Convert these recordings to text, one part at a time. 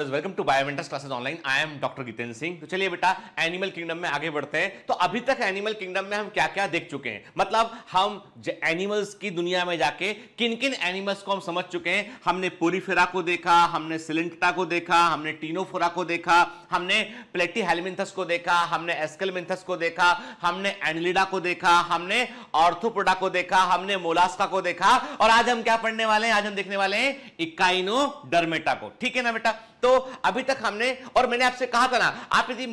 Learners welcome to biomentors classes online I am doctor Gitendra Singh तो चलिए बेटा एनिमल किंगडम में आगे बढ़ते हैं तो अभी तक एनिमल किंगडम में हम क्या क्या देख चुके हैं मतलब हम एनिमल्स की दुनिया में जाके किन किन एनिमल्स को हम समझ चुके हैं हमने पोरीफेरा को देखा हमने सिलिंटा को देखा हमने टीनोफोरा को देखा हमने प्लेटी हेलमिंथस को देखा हमने एस्कलमिंथस को देखा हमने एनलिडा को देखा हमने ऑर्थोपोडा को देखा हमने मोलास्का को देखा और आज हम क्या पढ़ने वाले हैं आज हम देखने वाले हैं इकाइनो इकाइनोडर्मेटा को ठीक है ना बेटा तो अभी तक हमने और मैंने आपसे कहा था ना आप यदि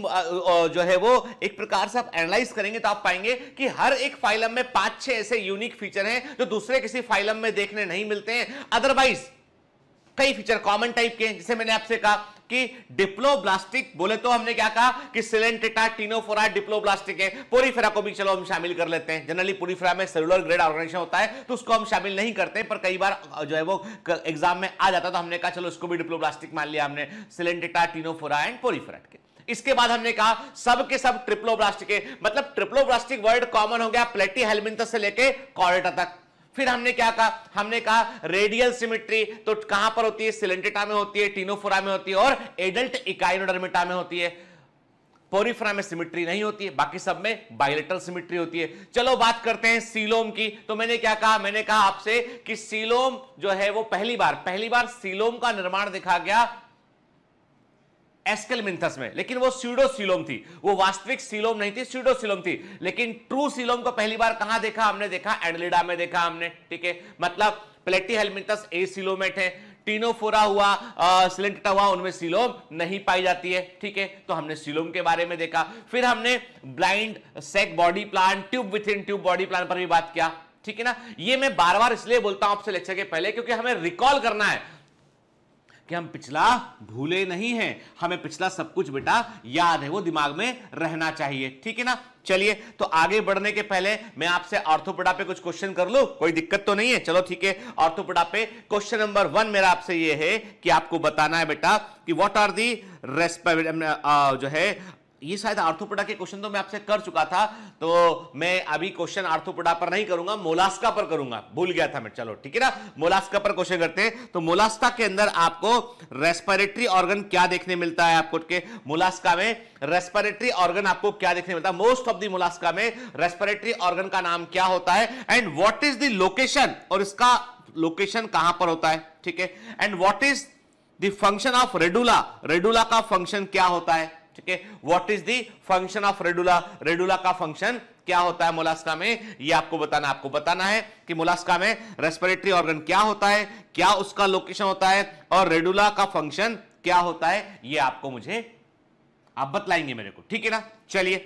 जो है वो एक प्रकार से आप एनालाइज करेंगे तो आप पाएंगे कि हर एक फाइलम में पांच छह ऐसे यूनिक फीचर हैं जो दूसरे किसी फाइलम में देखने नहीं मिलते हैं अदरवाइज कई फीचर कॉमन टाइप के जिसे मैंने आपसे कहा कि डिप्लोब्लास्टिक बोले तो हमने क्या कहा कि सिलेंटेटा टीनोफोरा डिप्लोब्लास्टिक है पोरीफेरा को भी चलो हम शामिल कर लेते हैं जनरली पोरीफेरा में सेलुलर ग्रेड ऑर्गेनाइजेशन होता है तो उसको हम शामिल नहीं करते पर कई बार जो है वो एग्जाम में आ जाता तो हमने कहा चलो इसको भी डिप्लोब्लास्टिक मान लिया हमने सिलेंटेटा टीनोफोरा एंड पोरीफेरा के इसके बाद हमने कहा सब के सब ट्रिप्लोब्लास्टिक है मतलब ट्रिप्लोब्लास्टिक वर्ड कॉमन हो गया प्लेटी हेलमिंथस से लेके कॉर्डेटा तक फिर हमने क्या कहा हमने कहा रेडियल सिमिट्री तो कहां पर होती है सिलेंटेटा में होती है टीनोफोरा में होती है और एडल्ट इकाइनोडर्मिटा में होती है पोरिफ्रा में सिमिट्री नहीं होती है बाकी सब में बायोलेटल सिमिट्री होती है चलो बात करते हैं सीलोम की तो मैंने क्या कहा मैंने कहा आपसे कि सीलोम जो है वो पहली बार पहली बार सीलोम का निर्माण देखा गया एस्केलमिंथस में लेकिन वो सीडोसिलोम थी वो वास्तविक सिलोम नहीं थी सीडोसिलोम थी लेकिन ट्रू सिलोम को पहली बार कहां देखा हमने देखा एंडलिडा में देखा हमने ठीक है मतलब प्लेटी हेलमिंथस ए सिलोमेट है टीनोफोरा हुआ सिलेंटा हुआ उनमें सिलोम नहीं पाई जाती है ठीक है तो हमने सिलोम के बारे में देखा फिर हमने blind sac body plan tube within tube body plan पर भी बात किया ठीक है ना ये मैं बार बार इसलिए बोलता हूं आपसे लेक्चर के पहले क्योंकि हमें रिकॉल करना है कि हम पिछला भूले नहीं हैं हमें पिछला सब कुछ बेटा याद है वो दिमाग में रहना चाहिए ठीक है ना चलिए तो आगे बढ़ने के पहले मैं आपसे ऑर्थोपोडा पे कुछ क्वेश्चन कर लू कोई दिक्कत तो नहीं है चलो ठीक है ऑर्थोपोडा पे क्वेश्चन नंबर वन मेरा आपसे ये है कि आपको बताना है बेटा कि व्हाट आर दी रेस्पे जो है ये शायद आर्थोपोडा के क्वेश्चन तो मैं आपसे कर चुका था तो मैं अभी क्वेश्चन आर्थोपोडा पर नहीं करूंगा मोलास्का पर करूंगा भूल गया था मैं चलो ठीक है ना मोलास्का पर क्वेश्चन करते हैं तो मोलास्का के अंदर आपको रेस्पिरेटरी ऑर्गन क्या देखने मिलता है आपको के मोलास्का में रेस्पिरेटरी ऑर्गन आपको क्या देखने मिलता है मोस्ट ऑफ दी मोलास्का में रेस्पिरेटरी ऑर्गन का नाम क्या होता है and what is the location और इसका लोकेशन कहां पर होता है ठीक है and what is the function of radula radula का फंक्शन क्या होता है ठीक है what is the function of radula radula का फंक्शन क्या होता है मोलास्का में ये आपको बताना आपको बताना है कि मोलास्का में रेस्पिरेटरी ऑर्गन क्या होता है क्या उसका लोकेशन होता है और रेडुला का फंक्शन क्या होता है ये आपको मुझे आप बतलाएंगे मेरे को ठीक है ना चलिए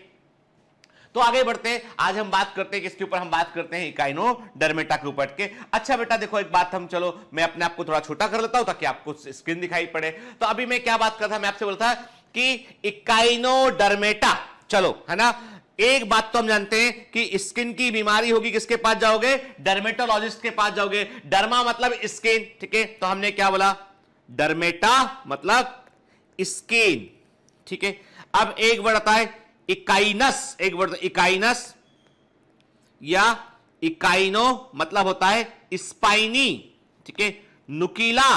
तो आगे बढ़ते हैं आज हम बात करते हैं किसके ऊपर हम बात करते हैं इकाइनो डरमेटा के ऊपर के अच्छा बेटा देखो एक बात हम चलो मैं अपने आप को थोड़ा छोटा कर लेता हूं ताकि आपको स्क्रीन दिखाई पड़े तो अभी मैं क्या बात कर रहा था मैं आपसे बोलता था कि इकाइनोडर्मेटा चलो है ना एक बात तो हम जानते हैं कि स्किन की बीमारी होगी किसके पास जाओगे डर्मेटोलॉजिस्ट के पास जाओगे डर्मा मतलब स्किन ठीक है तो हमने क्या बोला डर्मेटा मतलब स्किन ठीक है अब एक वर्ड आता है इकाइनस एक वर्ड इकाइनस या इकाइनो मतलब होता है स्पाइनी ठीक है नुकीला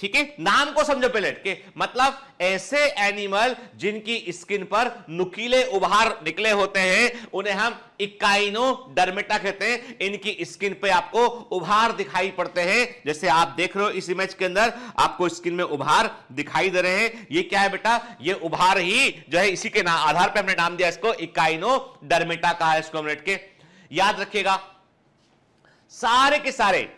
ठीक है नाम को समझो पेलेट के मतलब ऐसे एनिमल जिनकी स्किन पर नुकीले उभार निकले होते हैं उन्हें हम इकाइनो डरमेटा कहते हैं इनकी स्किन पे आपको उभार दिखाई पड़ते हैं जैसे आप देख रहे हो इस इमेज के अंदर आपको स्किन में उभार दिखाई दे रहे हैं ये क्या है बेटा ये उभार ही जो है इसी के नाम आधार पर हमने नाम दिया इसको इकाइनो डरमेटा कहा है इसको के याद रखिएगा सारे के सारे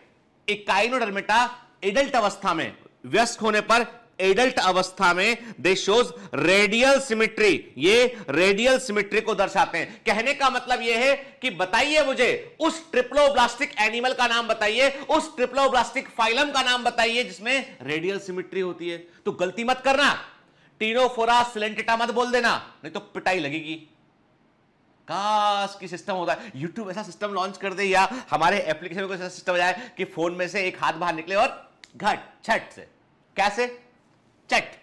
इकाइनो डरमेटा एडल्ट अवस्था में व्यस्क होने पर एडल्ट अवस्था में दे शोज रेडियल सिमिट्री ये रेडियल सिमिट्री को दर्शाते हैं कहने का मतलब यह है कि बताइए मुझे उस ट्रिप्लोब्लास्टिक एनिमल का नाम बताइए उस ट्रिप्लोब्लास्टिक फाइलम का नाम बताइए जिसमें रेडियल सिमिट्री होती है तो गलती मत करना टीनोफोरा सिलेंटिटा मत बोल देना नहीं तो पिटाई लगेगी की सिस्टम होता है यूट्यूब ऐसा सिस्टम लॉन्च कर दे या हमारे एप्लीकेशन को ऐसा सिस्टम जाए कि फोन में से एक हाथ बाहर निकले और घट छट से कैसे चट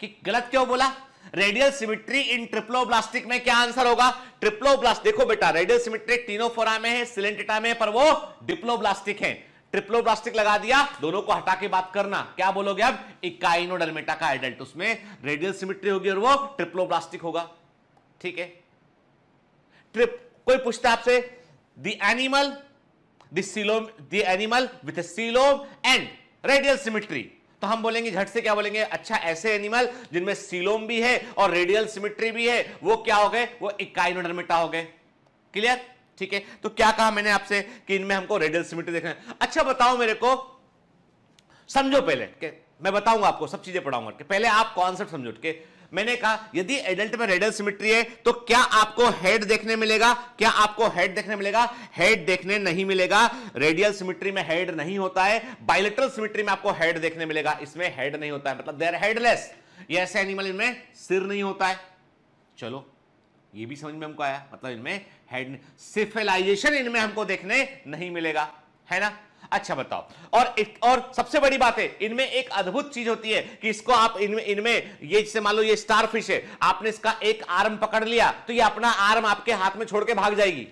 कि गलत क्यों बोला रेडियल सिमिट्री इन ट्रिप्लोब्लास्टिक में क्या आंसर होगा ट्रिप्लोब्लास्ट देखो बेटा रेडियल सिमिट्री टीनोफोरा में है सिलेंटेटा में पर वो डिप्लोब्लास्टिक है ट्रिप्लोब्लास्टिक लगा दिया दोनों को हटा के बात करना क्या बोलोगे अब इकाइनोडर्मेटा का एडल्ट उसमें रेडियल सिमिट्री होगी और वो ट्रिप्लोब्लास्टिक होगा ठीक है ट्रिप कोई पूछता आपसे the animal the coelom the animal with a coelom and radial symmetry तो हम बोलेंगे झट से क्या बोलेंगे अच्छा ऐसे एनिमल जिनमें सिलोम भी है और रेडियल सिमिट्री भी है वो क्या हो गए वो इकाइनोडर्मिटा हो गए क्लियर ठीक है तो क्या कहा मैंने आपसे कि इनमें हमको रेडियल सिमिट्री देखना है अच्छा बताओ मेरे को समझो पहले के मैं बताऊंगा आपको सब चीजें पढ़ाऊंगा पहले आप कॉन्सेप्ट समझो मैंने कहा यदि एडल्ट में रेडियल सिमिट्री है तो क्या आपको हेड देखने मिलेगा क्या आपको हेड देखने मिलेगा हेड देखने नहीं मिलेगा रेडियल सिमिट्री में हेड नहीं होता है बायोलेटरल सिमिट्री में आपको हेड देखने मिलेगा इसमें हेड नहीं होता है मतलब देर हेडलेस ये ऐसे एनिमल इनमें सिर नहीं होता है चलो ये भी समझ में हमको आया मतलब इनमें हेड सिफिलाइजेशन इनमें हमको देखने नहीं मिलेगा है ना अच्छा बताओ और और सबसे बड़ी बात है इनमें एक अद्भुत चीज होती है कि इसको आप इनमें इनमें ये जिसे मान लो ये स्टार फिश है आपने इसका एक आर्म पकड़ लिया तो ये अपना आर्म आपके हाथ में छोड़ के भाग जाएगी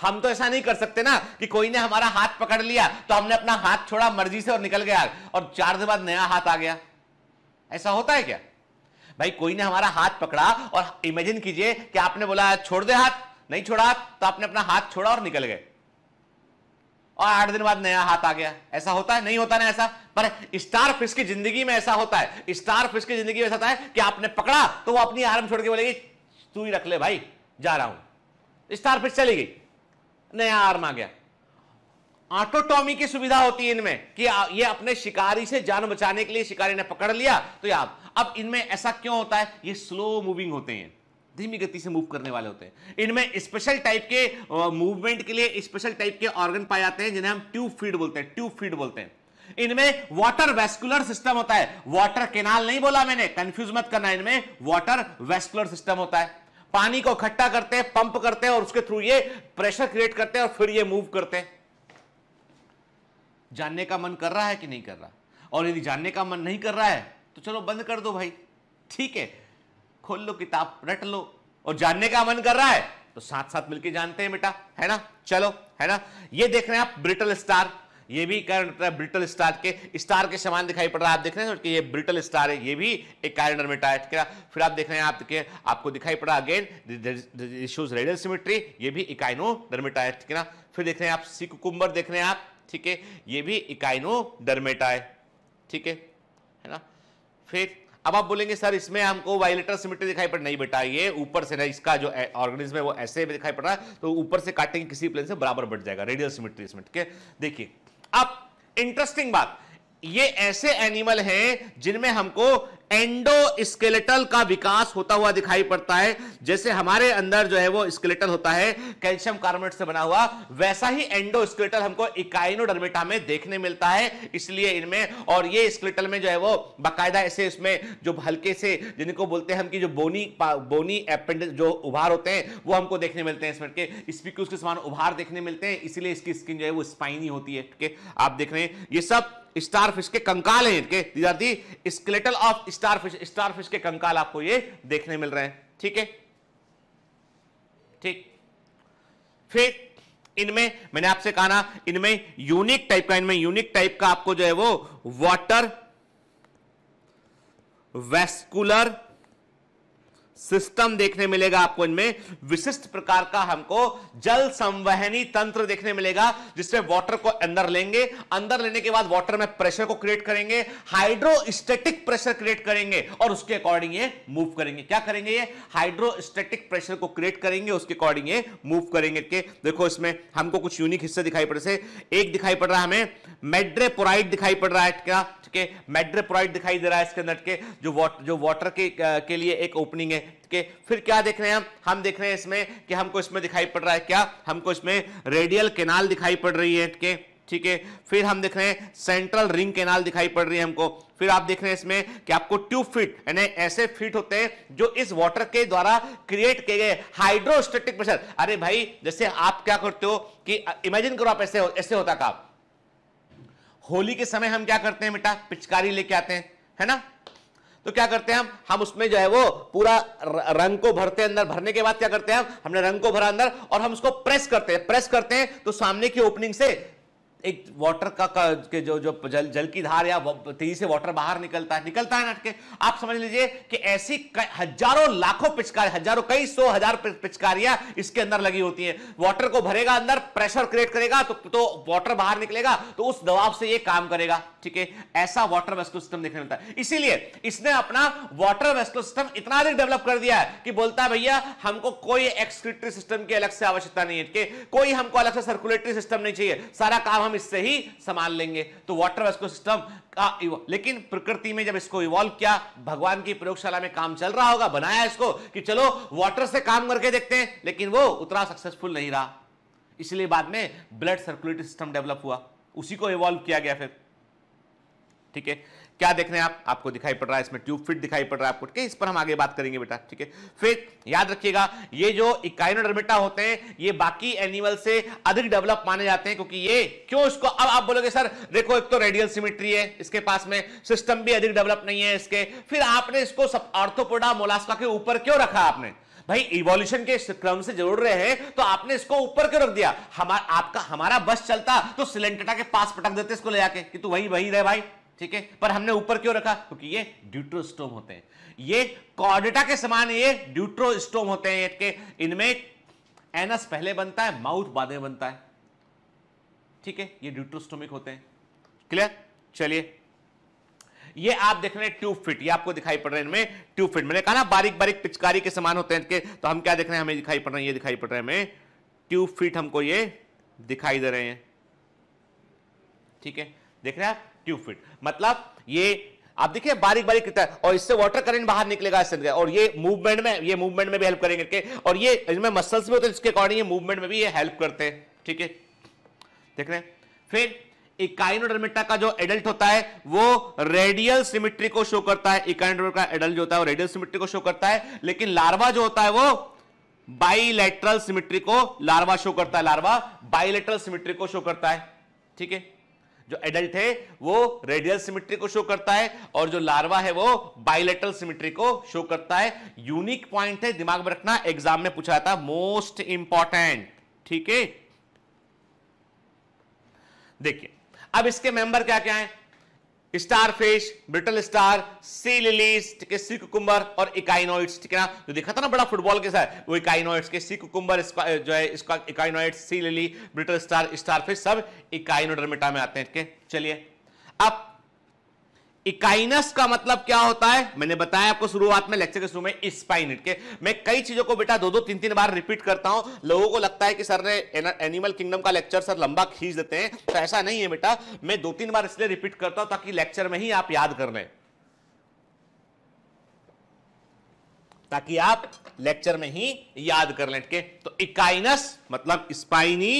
हम तो ऐसा नहीं कर सकते ना कि कोई ने हमारा हाथ पकड़ लिया तो हमने अपना हाथ छोड़ा मर्जी से और निकल गया और चार दिन बाद नया हाथ आ गया ऐसा होता है क्या भाई कोई ने हमारा हाथ पकड़ा और इमेजिन कीजिए कि आपने बोला छोड़ दे हाथ नहीं छोड़ा तो आपने अपना हाथ छोड़ा और निकल गए और आठ दिन बाद नया हाथ आ गया ऐसा होता है नहीं होता ना ऐसा पर स्टार फिश की जिंदगी में ऐसा होता है स्टार फिश की जिंदगी में ऐसा होता है कि आपने पकड़ा तो वो अपनी आर्म छोड़ के बोलेगी तू ही रख ले भाई जा रहा हूं स्टार फिश चली गई नया आर्म आ गया ऑटोटॉमी की सुविधा होती है इनमें कि ये अपने शिकारी से जान बचाने के लिए शिकारी ने पकड़ लिया तो याद अब इनमें ऐसा क्यों होता है ये स्लो मूविंग होते हैं धीमी गति से मूव करने वाले होते हैं इनमें स्पेशल टाइप के मूवमेंट के लिए स्पेशल टाइप के ऑर्गन पाए जाते हैं जिन्हें हम ट्यूब फीड बोलते हैं ट्यूब फीड बोलते हैं इनमें वाटर वेस्कुलर सिस्टम होता है वाटर केनाल नहीं बोला मैंने कंफ्यूज मत करना इनमें वाटर वेस्कुलर सिस्टम होता है पानी को इकट्ठा करते हैं पंप करते हैं और उसके थ्रू ये प्रेशर क्रिएट करते हैं और फिर ये मूव करते हैं जानने का मन कर रहा है कि नहीं कर रहा और यदि जानने का मन नहीं कर रहा है तो चलो बंद कर दो भाई ठीक है खोल लो किताब रट लो और जानने का मन कर रहा है तो साथ साथ मिलकर जानते हैं बेटा है ना चलो है ना ये देख रहे हैं आप ब्रिटल स्टार ये भी कारण है ब्रिटल स्टार के स्टार के समान दिखाई पड़ रहा है आप देख रहे हैं कि ये ब्रिटल स्टार है ये भी एक कारण में टाइट फिर आप देख रहे हैं आप देखिए आपको दिखाई पड़ा अगेन इशूज रेडियल सिमेट्री ये भी इकाइनो डर्मेटाइट किया फिर देख रहे हैं आप सिकुकुम्बर देख रहे हैं आप ठीक है ये भी इकाइनो डर्मेटा है ठीक है ना फिर अब आप बोलेंगे सर इसमें हमको वायलेटर सिमेट्री दिखाई पड़ नहीं बेटा ये ऊपर से ना इसका जो ऑर्गेनिज्म है वो ऐसे में दिखाई पड़ रहा है तो ऊपर से काटेंगे किसी प्लेन से बराबर बढ़ जाएगा रेडियल सिमेट्री इसमें ठीक है देखिए अब इंटरेस्टिंग बात ये ऐसे एनिमल हैं जिनमें हमको एंडोस्केलेटल का विकास होता हुआ दिखाई पड़ता है जैसे हमारे अंदर जो है वो स्केलेटल होता है कैल्शियम कार्बोनेट से बना हुआ वैसा ही एंडोस्केलेटल हमको इकाइनोडर्मेटा में देखने मिलता है इसलिए इनमें और ये स्केलेटल में जो है वो बाकायदा ऐसे इसमें जो हल्के से जिनको बोलते हैं हम कि जो बोनी बोनी एपेंड जो उभार होते हैं वो हमको देखने मिलते हैं इसमें के स्पीक्यूज के समान उभार देखने मिलते हैं इसलिए इसकी स्किन जो है वो स्पाइनी होती है आप देख रहे हैं ये सब स्टारफिश के कंकाल हैं इनके these the skeletal of starfish starfish के कंकाल आपको ये देखने मिल रहे हैं ठीक है ठीक फिर इनमें मैंने आपसे कहा ना इनमें यूनिक टाइप का इनमें यूनिक टाइप का आपको जो है वो वाटर वेस्कुलर सिस्टम देखने मिलेगा आपको इनमें विशिष्ट प्रकार का हमको जल संवहनी तंत्र देखने मिलेगा जिसमें वाटर को अंदर लेंगे अंदर लेने के बाद वाटर में प्रेशर को क्रिएट करेंगे हाइड्रोस्टेटिक प्रेशर क्रिएट करेंगे और उसके अकॉर्डिंग ये मूव करेंगे क्या करेंगे ये हाइड्रोस्टेटिक प्रेशर को क्रिएट करेंगे उसके अकॉर्डिंग ये मूव करेंगे के देखो इसमें हमको कुछ यूनिक हिस्से दिखाई पड़ रहे एक दिखाई पड़ रहा है हमें मेड्रेपोराइट दिखाई पड़ रहा है क्या ठीक है मेड्रेपोराइट दिखाई दे रहा है इसके अंदर के जो वाटर जो वाटर के, के लिए एक ओपनिंग है कि फिर क्या देख रहे हैं हम देख रहे हैं इसमें कि हमको इसमें दिखाई पड़ रहा है क्या हमको इसमें रेडियल केनाल दिखाई पड़ रही है के ठीक है फिर हम देख रहे हैं सेंट्रल रिंग केनाल दिखाई पड़ रही है हमको फिर आप देख रहे हैं इसमें कि आपको ट्यूब फिट यानी ऐसे फिट होते हैं जो इस वाटर के द्वारा क्रिएट किए गए हाइड्रोस्टेटिक प्रेशर अरे भाई जैसे आप क्या करते हो कि इमेजिन करो आप ऐसे हो, ऐसे होता का होली के समय हम क्या करते हैं बेटा पिचकारी लेके आते हैं है ना तो क्या करते हैं हम हम उसमें जो है वो पूरा रंग को भरते अंदर भरने के बाद क्या करते हैं हम हमने रंग को भरा अंदर और हम उसको प्रेस करते हैं प्रेस करते हैं तो सामने की ओपनिंग से एक वाटर का, का के जो जो जल जल की धार या तेजी से वाटर बाहर निकलता है निकलता है नटके आप समझ लीजिए कि ऐसी हजारों लाखों पिचकारी हजारों कई सौ हजार पिचकारियां इसके अंदर लगी होती हैं वाटर को भरेगा अंदर प्रेशर क्रिएट करेगा तो तो वाटर बाहर निकलेगा तो उस दबाव से ये काम करेगा ठीक है ऐसा वाटर वेस्कुलर सिस्टम देखने मिलता है इसीलिए इसने अपना वाटर वेस्को सिस्टम इतना अधिक डेवलप कर दिया है कि बोलता है भैया हमको कोई एक्सक्रिटरी सिस्टम की अलग से आवश्यकता नहीं है कोई हमको अलग से सर्कुलेटरी सिस्टम नहीं चाहिए सारा काम हम हम इससे ही संभाल लेंगे तो वाटर वेस्को सिस्टम का लेकिन प्रकृति में जब इसको इवॉल्व किया भगवान की प्रयोगशाला में काम चल रहा होगा बनाया इसको कि चलो वाटर से काम करके देखते हैं लेकिन वो उतना सक्सेसफुल नहीं रहा इसलिए बाद में ब्लड सर्कुलेटरी सिस्टम डेवलप हुआ उसी को इवॉल्व किया गया फिर ठीक है क्या देख रहे हैं आप आपको दिखाई पड़ रहा है इसमें ट्यूब फिट दिखाई पड़ रहा है आपको इस पर हम आगे बात करेंगे बेटा ठीक है फिर याद रखिएगा ये जो इकाइनोडर्मेटा होते हैं ये बाकी एनिमल से अधिक डेवलप माने जाते हैं क्योंकि ये क्यों इसको अब आप बोलोगे सर देखो एक तो रेडियल सिमिट्री है इसके पास में सिस्टम भी अधिक डेवलप नहीं है इसके फिर आपने इसको सब आर्थोपोडा मोलास्का के ऊपर क्यों रखा आपने भाई इवोल्यूशन के क्रम से जरूर रहे हैं तो आपने इसको ऊपर क्यों रख दिया हमारा आपका हमारा बस चलता तो सिलेंटेटा के पास पटक देते इसको ले जाके कि तू वहीं वहीं रहे भाई ठीक है पर हमने ऊपर क्यों रखा क्योंकि ये ड्यूट्रोस्टोम होते हैं ये कॉर्डेटा के समान ये ड्यूट्रोस्टोम होते हैं के इनमें एनस पहले बनता है माउथ बाद में बनता है ठीक है ये ड्यूट्रोस्टोमिक होते हैं क्लियर चलिए ये आप देख रहे हैं ट्यूब फिट ये आपको दिखाई पड़ रहे हैं इनमें ट्यूब फिट मैंने कहा ना बारीक बारीक पिचकारी के समान होते हैं इनके तो हम क्या देख रहे हैं हमें दिखाई पड़ रहे हैं ये दिखाई पड़ रहे हैं हमें ट्यूब फिट हमको ये दिखाई दे रहे हैं ठीक है देख रहे हैं आप ट्यूब फिट मतलब ये आप देखिए बारीक बारीक कितना और इससे वाटर करंट बाहर निकलेगा इससे और ये मूवमेंट में ये मूवमेंट में भी हेल्प करेंगे के और ये इसमें मसल्स भी होते हैं इसके अकॉर्डिंग ये मूवमेंट में भी ये हेल्प करते हैं ठीक है देख रहे हैं फिर इकाइनोडर्मेटा का जो एडल्ट होता है वो रेडियल सिमिट्री को शो करता है इकाइनोडर्मेटा का एडल्ट जो होता है वो रेडियल सिमिट्री को शो करता है लेकिन लार्वा जो होता है वो बाइलेटरल सिमिट्री को लार्वा शो करता है लार्वा बाइलेटरल सिमिट्री को शो करता है ठीक है जो एडल्ट है वो रेडियल सिमिट्री को शो करता है और जो लार्वा है वो बाइलेटरल सिमिट्री को शो करता है यूनिक पॉइंट है दिमाग में रखना एग्जाम में पूछा था मोस्ट इंपॉर्टेंट ठीक है देखिए अब इसके मेंबर क्या क्या हैं starfish brittle star sea lilies ठीक है सी कुकुम्बर और इकाइनोइड्स ठीक है ना जो देखा था ना बड़ा फुटबॉल के साथ वो इकाइनोइड्स के सी कुकुम्बर जो है इसका echinoid sea lily brittle star starfish सब इकाइनोडर्मेटा में आते हैं ठीक है चलिए अब इकाइनस का मतलब क्या होता है मैंने बताया आपको शुरुआत में लेक्चर के शुरू में स्पाइन के मैं कई चीजों को बेटा दो दो तीन तीन बार रिपीट करता हूं लोगों को लगता है कि सर ने एनिमल किंगडम का लेक्चर सर लंबा खींच देते हैं तो ऐसा नहीं है बेटा मैं दो तीन बार इसलिए रिपीट करता हूं ताकि लेक्चर में ही आप याद कर लें ताकि आप लेक्चर में ही याद कर लें ठीक तो इकाइनस मतलब स्पाइनी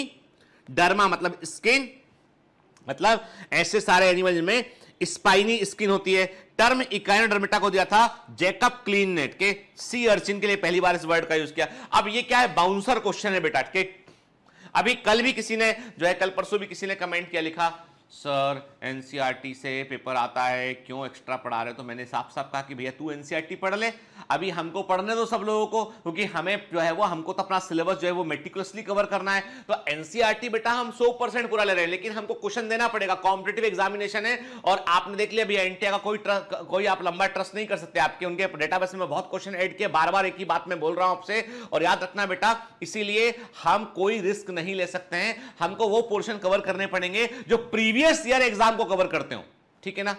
डर्मा मतलब स्किन मतलब ऐसे सारे एनिमल में स्पाइनी स्किन होती है टर्म इकाइनोडर्मिटा को दिया था जैकब क्लीन नेट के सी अर्चिन के लिए पहली बार इस वर्ड का यूज किया अब ये क्या है बाउंसर क्वेश्चन है बेटा के अभी कल भी किसी ने जो है कल परसों भी किसी ने कमेंट किया लिखा सर एन e से पेपर आता है क्यों एक्स्ट्रा पढ़ा रहे तो मैंने साफ साफ कहा कि भैया तू एन e पढ़ ले अभी हमको पढ़ने दो सब लोगों को क्योंकि हमें जो है वो हमको तो अपना सिलेबस जो है वो मेटिकुलसली कवर करना है तो एन e बेटा हम सौ परसेंट पूरा ले रहे हैं लेकिन हमको क्वेश्चन देना पड़ेगा कॉम्पिटेटिव एग्जामिनेशन है और आपने देख लिया भैया एन का कोई कोई आप लंबा ट्रस्ट नहीं कर सकते आपके उनके डेटाबेस में बहुत क्वेश्चन एड किए बार बार एक ही बात में बोल रहा हूं आपसे और याद रखना बेटा इसीलिए हम कोई रिस्क नहीं ले सकते हैं हमको वो पोर्शन कवर करने पड़ेंगे जो प्रीवियस प्रीवियस ईयर एग्जाम को कवर करते हो ठीक है ना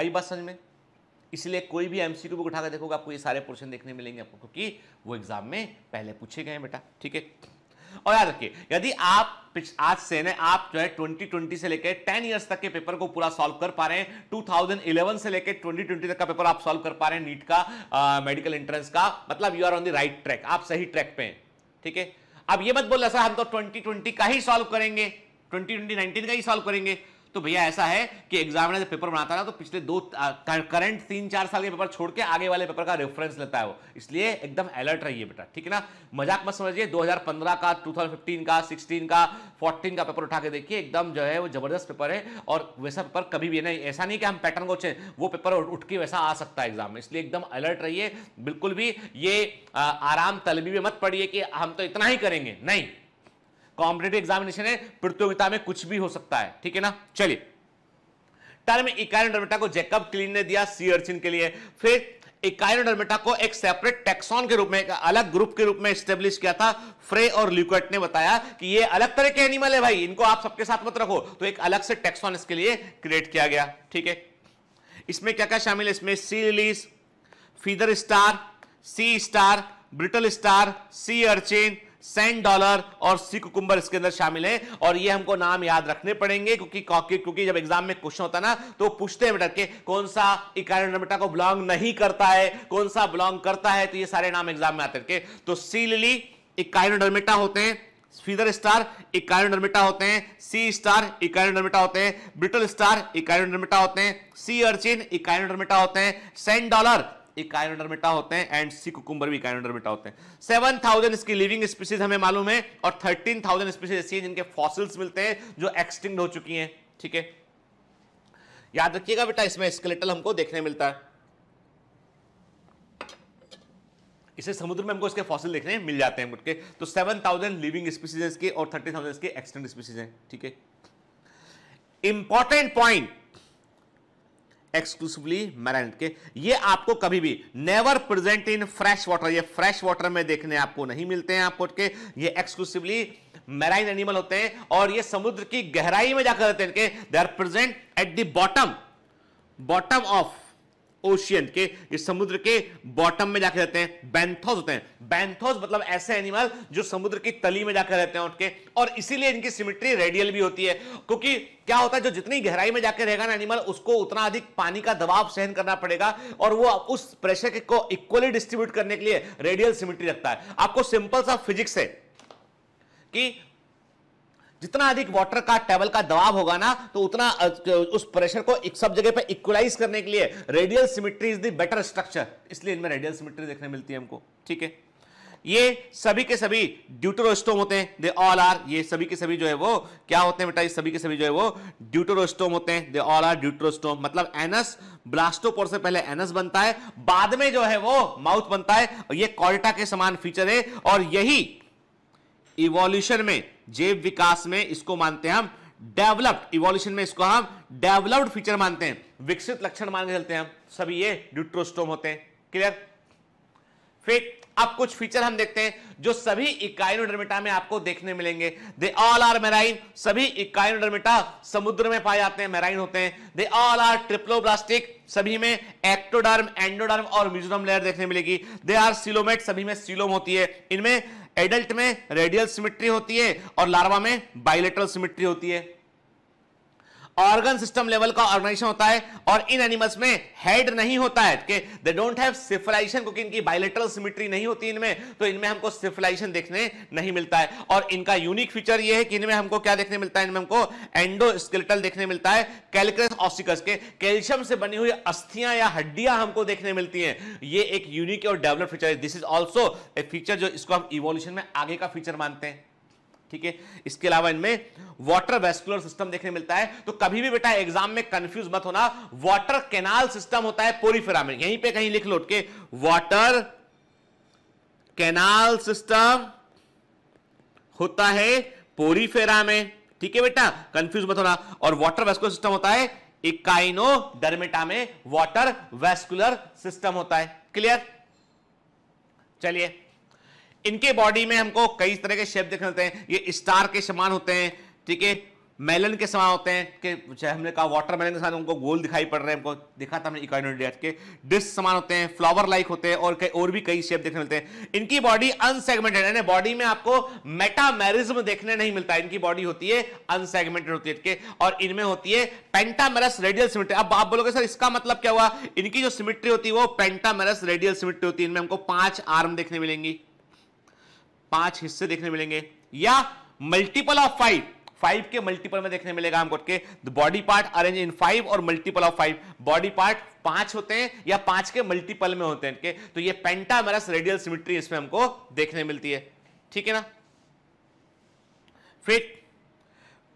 आई बात समझ में इसलिए कोई भी एमसीक्यू बुक उठाकर देखोगे आपको ये सारे पोर्शन देखने मिलेंगे आपको क्योंकि वो एग्जाम में पहले पूछे गए हैं बेटा ठीक है और याद रखिए यदि आप आज से ना आप जो है 2020 से लेकर 10 इयर्स तक के पेपर को पूरा सॉल्व कर पा रहे हैं 2011 से लेकर 2020 तक का पेपर आप सॉल्व कर पा रहे हैं नीट का मेडिकल एंट्रेंस का मतलब you are on the right track आप सही ट्रैक पे हैं ठीक है अब ये मत बोल रहा सर हम तो 2020 का ही सॉल्व करेंगे ट्वेंटी ट्वेंटी नाइनटीन का ही सॉल्व करेंगे तो भैया ऐसा है कि एग्जामिनर जब पेपर बनाता है तो पिछले दो करंट तीन चार साल के पेपर छोड़ के आगे वाले पेपर का रेफरेंस लेता है वो इसलिए एकदम अलर्ट रहिए बेटा ठीक है ना मजाक मत समझिए 2015 का 2015 का 16 का 14 का पेपर उठा के देखिए एकदम जो है वो जबरदस्त पेपर है और वैसा पेपर कभी भी नहीं ऐसा नहीं कि हम पैटर्न को वो पेपर उठ के वैसा आ सकता है एग्जाम में इसलिए एकदम अलर्ट रहिए बिल्कुल भी ये आराम तलबी में मत पड़िए कि हम तो इतना ही करेंगे नहीं कॉम्पिटेटिव एग्जामिनेशन है प्रतियोगिता में कुछ भी हो सकता है ठीक है ना चलिए टर्म इकायन डर्मेटा को जैकब क्लीन ने दिया सी अर्चिन के लिए फिर इकायन डर्मेटा को एक सेपरेट टेक्सॉन के रूप में एक अलग ग्रुप के रूप में स्टेब्लिश किया था फ्रे और ल्यूकट ने बताया कि ये अलग तरह के एनिमल है भाई इनको आप सबके साथ मत रखो तो एक अलग से टेक्सॉन इसके लिए क्रिएट किया गया ठीक है इसमें क्या क्या शामिल है इसमें sea lilies feather star sea star brittle star sea urchin sand dollar और सी कुकुम्बर इसके अंदर शामिल है और ये हमको नाम याद रखने पड़ेंगे क्योंकि क्योंकि जब एग्जाम में क्वेश्चन होता ना तो पूछते हैं बेटा के कौन सा इकाई बेटा को बिलोंग नहीं करता है कौन सा बिलोंग करता है तो ये सारे नाम एग्जाम में आते तो सी लिली इकाइनोडर्मेटा होते हैं फीदर स्टार इकाइनोडर्मेटा होते हैं सी स्टार इकाइनोडर्मेटा होते हैं ब्रिटल स्टार इकाइनोडर्मेटा होते हैं सी अर्चिन इकाइनोडर्मेटा होते हैं सेंट डॉलर इकाइनोडर्मेटा होते हैं एंड सी कुकुम्बर भी इकाइनोडर्मेटा होते हैं सेवन थाउजेंड इसकी लिविंग स्पीसीज हमें मालूम है और थर्टीन थाउजेंड स्पीसीज ऐसी हैं जिनके फॉसिल्स मिलते हैं जो एक्सटिंग हो चुकी हैं ठीक है याद रखिएगा बेटा इसमें स्केलेटल हमको देखने मिलता है इसे समुद्र में हमको इसके फॉसिल देखने मिल जाते हैं मुटके तो सेवन थाउजेंड लिविंग स्पीसीज के और थर्टी थाउजेंड इसके एक्सटेंड स्पीसीज हैं ठीक है इंपॉर्टेंट पॉइंट एक्सक्लूसिवली मैराइन के ये आपको कभी भी never present in fresh water ये फ्रेश वाटर में देखने आपको नहीं मिलते हैं आपको के ये एक्सक्लूसिवली मैराइन एनिमल होते हैं और ये समुद्र की गहराई में जाकर रहते हैं they are present at the bottom bottom of ocean के ये समुद्र के बॉटम में जाके रहते हैं बैंथोस होते हैं बैंथोस मतलब ऐसे एनिमल जो समुद्र की तली में जाकर रहते हैं उठ के और इसीलिए इनकी सिमिट्री रेडियल भी होती है क्योंकि क्या होता है जो जितनी गहराई में जाकर रहेगा ना एनिमल उसको उतना अधिक पानी का दबाव सहन करना पड़ेगा और वो उस प्रेशर को इक्वली डिस्ट्रीब्यूट करने के लिए रेडियल सिमिट्री रखता है आपको सिंपल सा फिजिक्स है कि जितना अधिक वाटर का टेबल का दबाव होगा ना तो उतना उस प्रेशर को एक सब जगह पे इक्वलाइज करने के लिए radial symmetry is the better structure इसलिए इनमें रेडियल सिमिट्री देखने मिलती है हमको ठीक है ये सभी के सभी ड्यूटोरोस्टोम होते हैं दे ऑल आर ये सभी के सभी जो है वो क्या होते हैं बेटा ये सभी के सभी जो है वो ड्यूटोरोस्टोम होते हैं दे ऑल आर ड्यूटोरोस्टोम मतलब एनस ब्लास्टोपोर से पहले एनस बनता है बाद में जो है वो माउथ बनता है ये कॉल्टा के समान फीचर है और यही इवोल्यूशन में जैव विकास में इसको मानते हैं हम डेवलप्ड इवोल्यूशन में इसको हम डेवलप्ड फीचर मानते हैं विकसित लक्षण मान के चलते हैं हम सभी ये ड्यूट्रोस्टोम होते हैं क्लियर फिर अब कुछ फीचर हम देखते हैं जो सभी इकाइनोडर्मिटा में आपको देखने मिलेंगे दे ऑल आर मेराइन सभी इकाइनोडर्मिटा समुद्र में पाए जाते हैं मेराइन होते हैं दे ऑल आर ट्रिप्लोब्लास्टिक सभी में एक्टोडर्म एंडोडर्म और म्यूजोडर्म लेयर देखने मिलेगी दे आर सिलोमेट सभी में सिलोम होती है इनमें एडल्ट में रेडियल सिमिट्री होती है और लार्वा में बाइलेटरल सिमिट्री होती है ऑर्गन सिस्टम लेवल का ऑर्गेनाइजेशन होता है और इन एनिमल्स में हेड नहीं होता है कि दे डोंट हैव सिफिलाइजेशन क्योंकि इनकी बायोलेटरल सिमिट्री नहीं होती इनमें तो इनमें हमको सिफिलाइजेशन देखने नहीं मिलता है और इनका यूनिक फीचर ये है कि इनमें हमको क्या देखने मिलता है इनमें हमको एंडोस्केलेटल देखने मिलता है कैलक्रस ऑसिकस के कैल्शियम से बनी हुई अस्थियां या हड्डियां हमको देखने मिलती हैं ये एक यूनिक और डेवलप फीचर है this is also a feature जो इसको हम इवोल्यूशन में आगे का फीचर मानते हैं ठीक है इसके अलावा इनमें वाटर वेस्कुलर सिस्टम देखने मिलता है तो कभी भी बेटा एग्जाम में कंफ्यूज मत होना वाटर कैनाल सिस्टम होता है पोरीफेरा में यहीं पे कहीं लिख लो के वाटर कैनाल सिस्टम होता है पोरीफेरा में ठीक है बेटा कंफ्यूज मत होना और वाटर वेस्कुलर सिस्टम होता है इकाइनो डरमेटा में वाटर वेस्कुलर सिस्टम होता है क्लियर चलिए इनके बॉडी में हमको कई तरह के शेप देखने होते हैं ये स्टार के समान होते हैं ठीक है मेलन के समान होते हैं कि चाहे हमने कहा वाटर मेलन के साथ उनको गोल दिखाई पड़ रहे हैं हमको दिखा था हमने इकोनोडिया के डिस्क समान होते हैं फ्लावर लाइक होते हैं और कई और भी कई शेप देखने मिलते हैं इनकी बॉडी अनसेगमेंटेड यानी बॉडी में आपको मेटामेरिज्म देखने नहीं मिलता इनकी बॉडी होती है अनसेगमेंटेड होती है और इनमें होती है पेंटामेरस रेडियल सिमिट्री अब आप बोलोगे सर इसका मतलब क्या हुआ इनकी जो सिमिट्री होती है वो पेंटामेरस रेडियल सिमिट्री होती है इनमें हमको पांच आर्म देखने मिलेंगी पांच हिस्से देखने मिलेंगे या मल्टीपल ऑफ फाइव फाइव के मल्टीपल में देखने मिलेगा हमको के body part arrange in five और multiple of five body part पांच होते हैं या पांच के मल्टीपल में होते हैं के? तो ये पेंटामेरस रेडियल सिमिट्री इसमें हमको देखने मिलती है ठीक है ना फिट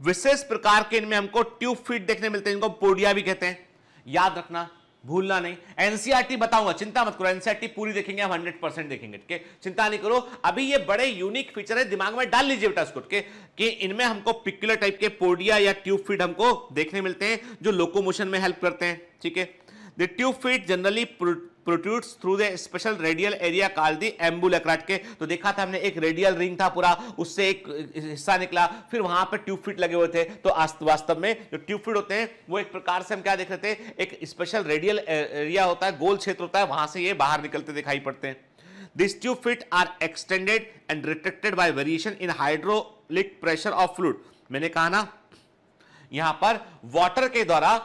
विशेष प्रकार के इनमें हमको ट्यूब फिट देखने मिलते हैं इनको पोडिया भी कहते हैं याद रखना भूलना नहीं एनसीआरटी e बताऊंगा चिंता मत करो एनसीआरटी e पूरी देखेंगे हम 100 परसेंट देखेंगे ठीक है चिंता नहीं करो अभी ये बड़े यूनिक फीचर है दिमाग में डाल लीजिए बेटा के कि इनमें हमको पिक्युलर टाइप के पोडिया या ट्यूब फीड हमको देखने मिलते हैं जो लोकोमोशन में हेल्प करते हैं ठीक है the tube feet generally protrudes through the special radial area called the एम्बुलक्राट के तो देखा था हमने एक रेडियल रिंग था पूरा उससे एक हिस्सा निकला फिर वहां पर ट्यूब फिट लगे हुए थे तो वास्तव में जो ट्यूब फिट होते हैं वो एक प्रकार से हम क्या देख रहे थे एक स्पेशल रेडियल एरिया होता है गोल क्षेत्र होता है वहां से ये बाहर निकलते दिखाई पड़ते हैं this tube feet are extended and retracted by variation in hydraulic pressure of fluid मैंने कहा ना यहां पर वाटर के द्वारा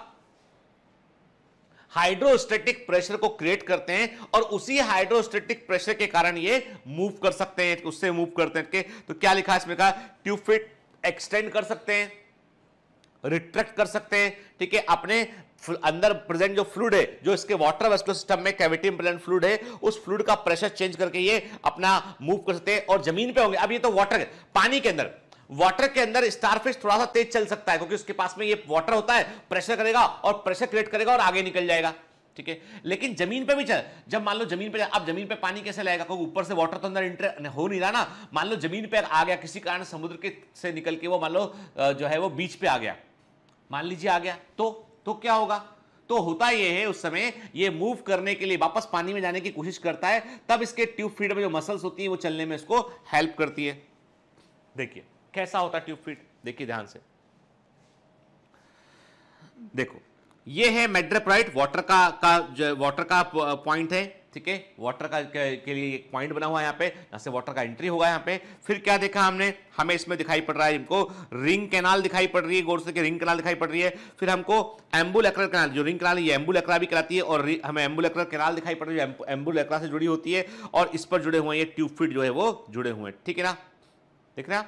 हाइड्रोस्टेटिक प्रेशर को क्रिएट करते हैं और उसी हाइड्रोस्टेटिक प्रेशर के कारण ये मूव कर सकते हैं उससे मूव करते हैं तो क्या लिखा इसमें कहा ट्यूब फिट एक्सटेंड कर सकते हैं रिट्रैक्ट कर सकते हैं ठीक है अपने अंदर प्रेजेंट जो फ्लूड है जो इसके वाटर वेस्टो सिस्टम में कैविटी में प्रेजेंट फ्लूड है उस फ्लूड का प्रेशर चेंज करके ये अपना मूव कर सकते हैं और जमीन पे होंगे अब ये तो वाटर पानी के अंदर वाटर के अंदर स्टारफिश थोड़ा सा तेज चल सकता है क्योंकि उसके पास में ये वाटर होता है प्रेशर करेगा और प्रेशर क्रिएट करेगा और आगे निकल जाएगा ठीक है लेकिन जमीन पे भी चल जब मान लो जमीन पे अब जमीन पे पानी कैसे लाएगा क्योंकि ऊपर से वाटर तो अंदर इंटर हो नहीं रहा ना मान लो जमीन पर आ गया किसी कारण समुद्र के से निकल के वो मान लो जो है वो बीच पे आ गया मान लीजिए आ गया तो तो क्या होगा तो होता यह है उस समय ये मूव करने के लिए वापस पानी में जाने की कोशिश करता है तब इसके ट्यूब फीड में जो मसल्स होती हैं वो चलने में इसको हेल्प करती है देखिए कैसा होता है ट्यूब फीड देखिए ध्यान से देखो ये है मेड्रेप्राइट वाटर का का जो वाटर का पॉइंट है ठीक है वाटर का के, के लिए एक पॉइंट बना हुआ है यहाँ पे यहां से वाटर का एंट्री होगा यहाँ पे फिर क्या देखा हमने हमें इसमें दिखाई पड़ रहा है इनको रिंग कैनाल दिखाई पड़ रही है गोर से के रिंग कैनाल दिखाई पड़ रही है फिर हमको एम्बुल एक्र कैनाल जो रिंग कैनाल ये एम्बुल एक्रा भी कराती है और हमें एम्बुल एक्र कैनाल दिखाई पड़ रही है एम्बुल एक्रा से जुड़ी होती है और इस पर जुड़े हुए ये ट्यूब फिट जो है वो जुड़े हुए हैं ठीक है ना देख रहे हैं